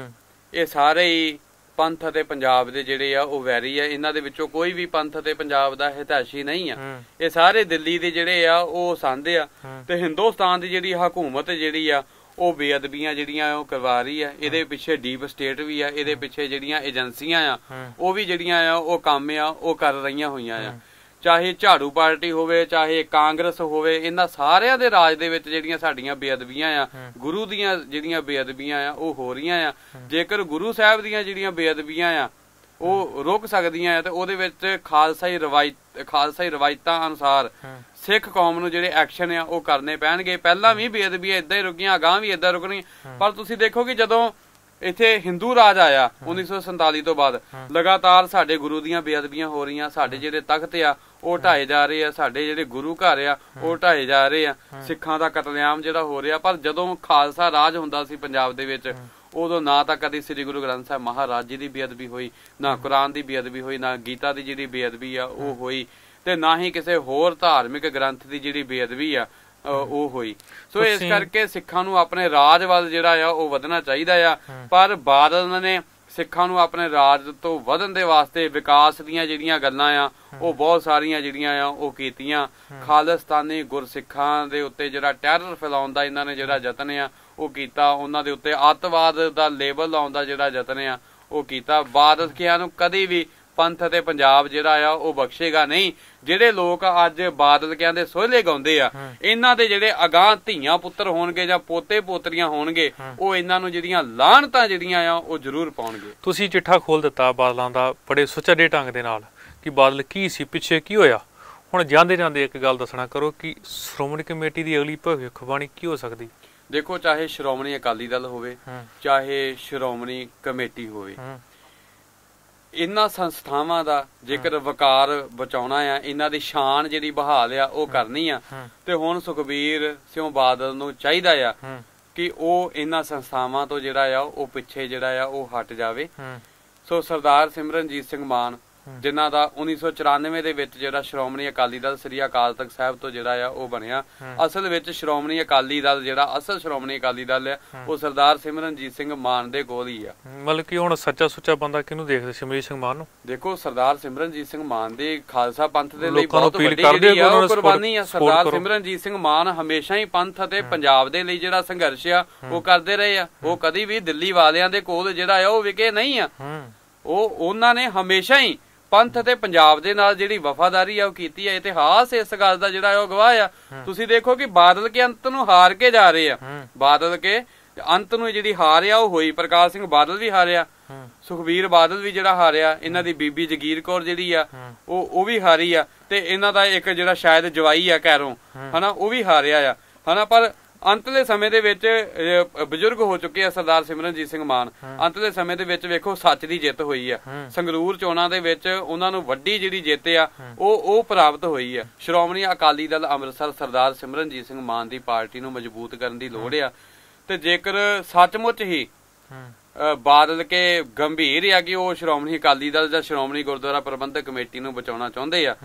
ਇਹ ਸਾਰੇ ਹੀ ਪੰਥ ਅਤੇ ਪੰਜਾਬ ਦੇ ਜਿਹੜੇ ਆ ਉਹ ਵੈਰੀ ਆ ਇਹਨਾਂ ਦੇ ਵਿੱਚੋਂ ਕੋਈ ਵੀ ਪੰਥ ਅਤੇ ਪੰਜਾਬ ਦਾ ਹਿਤੈਸ਼ੀ ਨਹੀਂ ਆ ਇਹ ਸਾਰੇ ਦਿੱਲੀ ਦੇ ਜਿਹੜੇ ਆ ਉਹ ਸੰਦੇ ਆ ਤੇ ਹਿੰਦੁਸਤਾਨ ਦੀ ਜਿਹੜੀ ਹਕੂਮਤ ਜਿਹੜੀ ਆ ਉਹ ਬੇਅਦਬੀਆਂ ਜਿਹੜੀਆਂ ਉਹ ਕਰਵਾ ਰਹੀ ਆ ਇਹਦੇ ਪਿੱਛੇ ਡੀਪ ਸਟੇਟ ਵੀ ਆ ਇਹਦੇ ਪਿੱਛੇ ਜਿਹੜੀਆਂ ਏਜੰਸੀਆਂ ਆ ਉਹ ਵੀ ਜਿਹੜੀਆਂ ਆ ਉਹ ਕੰਮ ਆ ਉਹ ਕਰ ਰਹੀਆਂ ਹੋਈਆਂ ਆ ਚਾਹੇ ਝਾੜੂ ਪਾਰਟੀ ਹੋਵੇ ਚਾਹੇ ਕਾਂਗਰਸ ਹੋਵੇ ਇਹਨਾਂ ਸਾਰਿਆਂ ਦੇ ਰਾਜ ਦੇ ਵਿੱਚ ਜਿਹੜੀਆਂ ਸਾਡੀਆਂ ਬੇਅਦਬੀਆਂ ਆ ਗੁਰੂ ਦੀਆਂ ਜਿਹੜੀਆਂ ਬੇਅਦਬੀਆਂ ਆ ਉਹ ਹੋ ਰਹੀਆਂ ਆ ਜੇਕਰ ਗੁਰੂ ਸਾਹਿਬ ਦੀਆਂ ਜਿਹੜੀਆਂ ਬੇਅਦਬੀਆਂ ਆ ਉਹ ਰੋਕ ਸਕਦੀਆਂ ਆ ਤੇ ਉਹਦੇ ਵਿੱਚ ਖਾਲਸਾਈ ਰਵਾਇਤ ਖਾਲਸਾਈ ਰਵਾਇਤਾਂ ਅਨੁਸਾਰ ਸਿੱਖ ਕੌਮ ਨੂੰ ਜਿਹੜੇ ਐਕਸ਼ਨ ਆ ਉਹ ਕਰਨੇ ਪੈਣਗੇ ਪਹਿਲਾਂ ਵੀ ਬੇਅਦਬੀਆਂ ਇਦਾਂ ਹੀ ਰੁਕੀਆਂ ਅਗਾਹ ਵੀ ਇਦਾਂ ਰੁਕਣੀ ਪਰ ਤੁਸੀਂ ਦੇਖੋ ਕਿ ਜਦੋਂ ਇੱਥੇ ਹਿੰਦੂ ਰਾਜ ਆਇਆ 1947 ਤੋਂ ਬਾਅਦ ਲਗਾਤਾਰ ਸਾਡੇ ਗੁਰੂ ਦੀਆਂ ਬੇਅਦਬੀਆਂ ਹੋ ਰਹੀਆਂ ਸਾਡੇ ਜਿਹੜੇ ਤਖਤ ਆ ਉਹ ਢਾਏ ਜਾ ਰਹੇ ਆ ਸਾਡੇ ਜਿਹੜੇ ਗੁਰੂ ਘਰ ਆ ਉਹ ਢਾਏ ਜਾ ਰਹੇ ਆ ਸਿੱਖਾਂ ਦਾ ਕਤਲੇਆਮ ਜਿਹੜਾ ਹੋ ਰਿਹਾ ਪਰ ਜਦੋਂ ਖਾਲਸਾ ਰਾਜ ਹੁੰਦਾ ਸੀ ਪੰਜਾਬ ਦੇ ਵਿੱਚ ਉਦੋਂ ਨਾ ਤਾਂ ਕਦੀ ਸ੍ਰੀ ਗੁਰੂ ਗ੍ਰੰਥ ਸਾਹਿਬ ਮਹਾਰਾਜ ਜੀ ਦੀ ਬੇਅਦਬੀ ਹੋਈ ਨਾ ਕੁਰਾਨ ਦੀ ਬੇਅਦਬੀ ਹੋਈ ਨਾ ਗੀਤਾ ਦੀ ਜਿਹੜੀ ਬੇਅਦਬੀ ਆ ਉਹ ਹੋਈ ਤੇ ਨਾ ਹੀ ਕਿਸੇ ਹੋਰ ਧਾਰਮਿਕ ਗ੍ਰੰਥ ਦੀ ਜਿਹੜੀ ਬੇਅਦਬੀ ਆ ਉਹ ਹੋਈ ਸੋ ਇਸ ਕਰਕੇ ਸਿੱਖਾਂ ਨੂੰ ਆਪਣੇ ਰਾਜ ਵੱਲ ਜਿਹੜਾ ਆ ਉਹ ਵਧਣਾ ਚਾਹੀਦਾ ਆ ਪਰ ਬਾਦਲ ਨੇ ਸਿੱਖਾਂ ਨੂੰ ਆਪਣੇ ਰਾਜ ਤੋਂ ਵਧਣ ਦੇ ਵਾਸਤੇ ਵਿਕਾਸ ਦੀਆਂ ਜਿਹੜੀਆਂ ਗੱਲਾਂ ਆ ਉਹ ਬਹੁਤ ਸਾਰੀਆਂ ਜਿਹੜੀਆਂ ਆ ਉਹ ਕੀਤੀਆਂ ਖਾਲਿਸਤਾਨੀ ਗੁਰਸਿੱਖਾਂ ਦੇ ਉੱਤੇ ਜਿਹੜਾ ਟੈਰਰ ਫੈਲਾਉਣ ਦਾ ਇਹਨਾਂ ਨੇ ਜਿਹੜਾ ਯਤਨ ਆ ਉਹ ਕੀਤਾ ਉਹਨਾਂ ਦੇ ਉੱਤੇ ਅੱਤਵਾਦ ਦਾ ਲੇਬਲ ਲਾਉਣ ਦਾ ਜਿਹੜਾ ਯਤਨ ਆ ਉਹ ਕੀਤਾ ਬਾਦਸ਼ਾਹਾਂ ਨੂੰ ਕਦੀ ਵੀ ਪੰਥ ਤੇ ਪੰਜਾਬ ਜਿਹੜਾ ਆ ਉਹ ਬਖਸ਼ੇਗਾ ਨਹੀਂ ਜਿਹੜੇ ਲੋਕ ਅੱਜ ਬਾਦਲ ਕਹਿੰਦੇ ਸੋਹਲੇ ਗਾਉਂਦੇ ਆ ਇਹਨਾਂ ਦੇ ਜਿਹੜੇ ਅਗਾਹ ਧੀਆਂ ਪੁੱਤਰ ਹੋਣਗੇ ਜਾਂ ਪੋਤੇ ਪੋਤਰੀਆਂ ਹੋਣਗੇ ਉਹ ਇਹਨਾਂ ਨੂੰ ਜਿਹੜੀਆਂ ਲਾਹਣਤਾਂ ਜਿਹੜੀਆਂ ਆ ਉਹ ਜ਼ਰੂਰ ਪਾਉਣਗੇ ਤੁਸੀਂ ਚਿੱਠਾ ਖੋਲ ਦਿੱਤਾ ਬਾਦਲਾਂ ਦਾ ਬੜੇ ਸੁਚੱਜੇ ਢੰਗ ਦੇ ਨਾਲ ਕਿ ਬਾਦਲ ਕੀ ਸੀ ਪਿੱਛੇ ਕੀ ਹੋਇਆ ਹੁਣ ਜਾਂਦੇ ਜਾਂਦੇ ਇੱਕ ਗੱਲ ਦੱਸਣਾ ਕਰੋ ਕਿ ਸ਼੍ਰੋਮਣੀ ਕਮੇਟੀ ਦੀ ਅਗਲੀ ਭਵਿੱਖਬਾਣੀ ਕੀ ਹੋ ਸਕਦੀ ਦੇਖੋ ਚਾਹੇ ਸ਼੍ਰੋਮਣੀ ਅਕਾਲੀ ਦਲ ਹੋਵੇ ਚਾਹੇ ਸ਼੍ਰੋਮਣੀ ਕਮੇਟੀ ਹੋਵੇ ਇਹਨਾਂ ਸੰਸਥਾਵਾਂ ਦਾ ਜੇਕਰ ਵਕਾਰ ਬਚਾਉਣਾ ਆ ਇਹਨਾਂ ਦੀ ਸ਼ਾਨ ਜਿਹੜੀ ਬਹਾਲ ਆ ਉਹ ਕਰਨੀ ਆ ਤੇ ਹੁਣ ਸੁਖਬੀਰ ਸਿਉ ਬਾਦਲ ਨੂੰ ਚਾਹੀਦਾ ਆ ਕਿ ਉਹ ਇਹਨਾਂ ਸੰਸਥਾਵਾਂ ਤੋਂ ਜਿਹੜਾ ਆ ਉਹ ਪਿੱਛੇ ਜਿਹੜਾ ਆ ਉਹ ਹਟ ਜਾਵੇ ਸੋ ਸਰਦਾਰ ਸਿਮਰਨਜੀਤ ਸਿੰਘ ਮਾਨ ਜਿਨ੍ਹਾਂ ਦਾ 1994 ਦੇ ਵਿੱਚ ਜਿਹੜਾ ਸ਼੍ਰੋਮਣੀ ਅਕਾਲੀ ਦਲ ਸ੍ਰੀ ਅਕਾਲ ਤਖਤ ਸਾਹਿਬ ਤੋਂ ਜਿਹੜਾ ਆ ਉਹ ਬਣਿਆ ਅਸਲ ਵਿੱਚ ਸ਼੍ਰੋਮਣੀ ਅਕਾਲੀ ਦਲ ਜਿਹੜਾ ਅਸਲ ਸ਼੍ਰੋਮਣੀ ਅਕਾਲੀ ਦਲ ਆ ਉਹ ਸਰਦਾਰ ਸਿਮਰਨਜੀਤ ਸਿੰਘ ਮਾਨ ਦੇ ਕੋਲ ਹੀ ਆ ਮਤਲਬ ਕਿ ਹੁਣ ਸੱਚਾ ਸੁੱਚਾ ਬੰਦਾ ਕਿਹਨੂੰ ਦੇਖਦੇ ਸਿਮਰਨਜੀਤ ਸਿੰਘ ਮਾਨ ਨੂੰ ਦੇਖੋ ਸਰਦਾਰ ਸਿਮਰਨਜੀਤ ਸਿੰਘ ਮਾਨ ਦੇ ਖਾਲਸਾ ਪੰਥ ਦੇ ਲਈ ਬਹੁਤ ਵੱਡੀ ਜਿਹੜੀ ਆ ਕੁਰਬਾਨੀ ਆ ਸਰਦਾਰ ਸਿਮਰਨਜੀਤ ਸਿੰਘ ਮਾਨ ਹਮੇਸ਼ਾ ਹੀ ਪੰਥ ਅਤੇ ਪੰਜਾਬ ਦੇ ਲਈ ਜਿਹੜਾ ਸੰਘਰਸ਼ ਆ ਉਹ ਕਰਦੇ ਰਹੇ ਆ ਉਹ ਕਦੀ ਵੀ ਦਿੱਲੀ ਵਾਲਿਆਂ ਦੇ ਕੋਲ ਜਿਹੜਾ ਆ ਉਹ ਵਿਕੇ ਨਹੀਂ ਆ ਉਹ ਉਹਨਾਂ ਨੇ ਹਮੇਸ਼ਾ ਹੀ ਪੰਥ ਤੇ ਪੰਜਾਬ ਦੇ ਨਾਲ ਜਿਹੜੀ ਵਫਾਦਾਰੀ ਆ ਉਹ ਕੀਤੀ ਆ ਇਤਿਹਾਸ ਇਸ ਗੱਲ ਦਾ ਜਿਹੜਾ ਉਹ ਗਵਾਹ ਆ ਤੁਸੀਂ ਦੇਖੋ ਕਿ ਬਾਦਲ ਕੇ ਅੰਤ ਨੂੰ ਹਾਰ ਕੇ ਜਾ ਰਹੇ ਆ ਬਾਦਲ ਕੇ ਅੰਤ ਨੂੰ ਜਿਹੜੀ ਹਾਰ ਆ ਉਹ ਹੋਈ ਪ੍ਰਕਾਸ਼ ਸਿੰਘ ਬਾਦਲ ਵੀ ਹਾਰਿਆ ਸੁਖਵੀਰ ਬਾਦਲ ਵੀ ਜਿਹੜਾ ਹਾਰਿਆ ਇਹਨਾਂ ਦੀ ਬੀਬੀ ਜਗੀਰ ਕੌਰ ਜਿਹੜੀ ਆ ਉਹ ਉਹ ਵੀ ਹਾਰੀ ਆ ਤੇ ਇਹਨਾਂ ਦਾ ਇੱਕ ਜਿਹੜਾ ਸ਼ਾਇਦ ਜਵਾਈ ਆ ਕੈਰੋਂ ਹਨਾ ਉਹ ਵੀ ਹਾਰਿਆ ਆ ਹਨਾ ਪਰ ਅੰਤਲੇ ਸਮੇਂ ਦੇ ਵਿੱਚ ਬਜ਼ੁਰਗ ਹੋ ਚੁੱਕੇ ਆ ਸਰਦਾਰ ਸਿਮਰਨਜੀਤ ਸਿੰਘ ਮਾਨ ਅੰਤਲੇ ਸਮੇਂ ਦੇ ਵਿੱਚ ਵੇਖੋ ਸੱਚ ਦੀ ਜਿੱਤ ਹੋਈ ਆ ਸੰਗਰੂਰ ਚੋਣਾਂ ਦੇ ਵਿੱਚ ਉਹਨਾਂ ਨੂੰ ਵੱਡੀ ਜਿਹੜੀ ਜਿੱਤ ਆ ਉਹ ਉਹ ਪ੍ਰਾਪਤ ਹੋਈ ਆ ਸ਼੍ਰੋਮਣੀ ਅਕਾਲੀ ਦਲ ਅੰਮ੍ਰਿਤਸਰ ਸਰਦਾਰ ਸਿਮਰਨਜੀਤ ਸਿੰਘ ਮਾਨ ਦੀ ਪਾਰਟੀ ਨੂੰ ਮਜ਼ਬੂਤ ਕਰਨ ਦੀ ਲੋੜ ਆ ਤੇ ਜੇਕਰ ਸੱਚਮੁੱਚ ਹੀ ਬਾਦਲ ਕੇ ਗੰਭੀਰ ਆ ਕਿ ਉਹ ਸ਼੍ਰੋਮਣੀ ਅਕਾਲੀ ਦਲ ਜਾਂ ਸ਼੍ਰੋਮਣੀ ਗੁਰਦੁਆਰਾ ਪ੍ਰਬੰਧਕ ਕਮੇਟੀ ਨੂੰ ਬਚਾਉਣਾ ਚਾਹੁੰਦੇ ਆ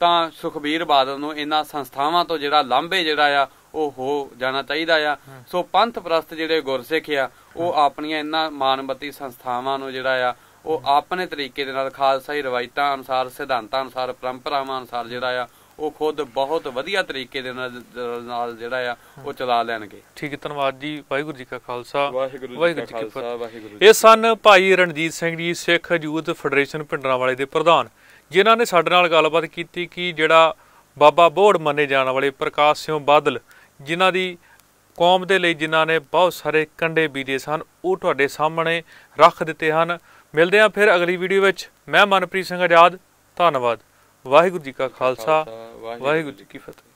ਤਾਂ ਸੁਖਬੀਰ ਬਾਦਲ ਨੂੰ ਇਹਨਾਂ ਸੰਸਥਾਵਾਂ ਤੋਂ ਜਿਹੜਾ ਲਾਂਭੇ ਜਿਹੜਾ ਆ ਉਹ ਹੋ ਜਾਣਾ ਚਾਹੀਦਾ ਆ ਸੋ ਪੰਥ ਪ੍ਰਸਤ ਜਿਹੜੇ ਗੁਰਸਿੱਖ ਆ ਉਹ ਆਪਣੀਆਂ ਇਹਨਾਂ ਮਾਨਵਤੀ ਸੰਸਥਾਵਾਂ ਨੂੰ ਜਿਹੜਾ ਆ ਉਹ ਆਪਣੇ ਤਰੀਕੇ ਦੇ ਨਾਲ ਖਾਲਸਾਈ ਰਵਾਇਤਾਂ ਅਨੁਸਾਰ ਸਿਧਾਂਤਾਂ ਅਨੁਸਾਰ ਪਰੰਪਰਾਵਾਂ ਅਨੁਸਾਰ ਜਿਹੜਾ ਆ ਉਹ ਖੁਦ ਬਹੁਤ ਵਧੀਆ ਤਰੀਕੇ ਦੇ ਨਾਲ ਜਿਹੜਾ ਆ ਉਹ ਚਲਾ ਲੈਣਗੇ ਠੀਕ ਹੈ ਧੰਨਵਾਦ ਜੀ ਵਾਹਿਗੁਰੂ ਜੀ ਕਾ ਖਾਲਸਾ ਵਾਹਿਗੁਰੂ ਜੀ ਕੀ ਫਤਿਹ ਇਹ ਸਨ ਭਾਈ ਰਣਜੀਤ ਸਿੰਘ ਜੀ ਸਿੱਖ ਯੂਥ ਫੈਡਰੇਸ਼ਨ ਪਿੰਡਰਾਂ ਵਾਲੇ ਦੇ ਪ੍ਰਧਾਨ ਜਿਨ੍ਹਾਂ ਨੇ ਸਾਡੇ ਨਾਲ ਗੱਲਬਾਤ ਕੀਤੀ ਕਿ ਜਿਹੜਾ ਬਾਬਾ ਬੋੜ ਮੰਨੇ ਜਾਣ ਵਾਲੇ ਪ੍ਰਕਾਸ਼ ਸਿੰਘ ਬਾਦਲ ਜਿਨ੍ਹਾਂ ਦੀ ਕੌਮ ਦੇ ਲਈ ਜਿਨ੍ਹਾਂ ਨੇ ਬਹੁਤ ਸਾਰੇ ਕੰਡੇ ਬੀਜੇ ਸਨ ਉਹ ਤੁਹਾਡੇ ਸਾਹਮਣੇ ਰੱਖ ਦਿੱਤੇ ਹਨ ਮਿਲਦੇ ਹਾਂ ਫਿਰ ਅਗਲੀ ਵੀਡੀਓ ਵਿੱਚ ਮੈਂ ਮਨਪ੍ਰੀਤ ਸਿੰਘ ਆਜ਼ਾਦ ਧੰਨਵਾਦ ਵਾਹਿਗੁਰੂ ਜੀ ਕਾ ਖਾਲਸਾ ਵਾਹਿਗੁਰੂ ਜੀ ਕੀ ਫਤਿਹ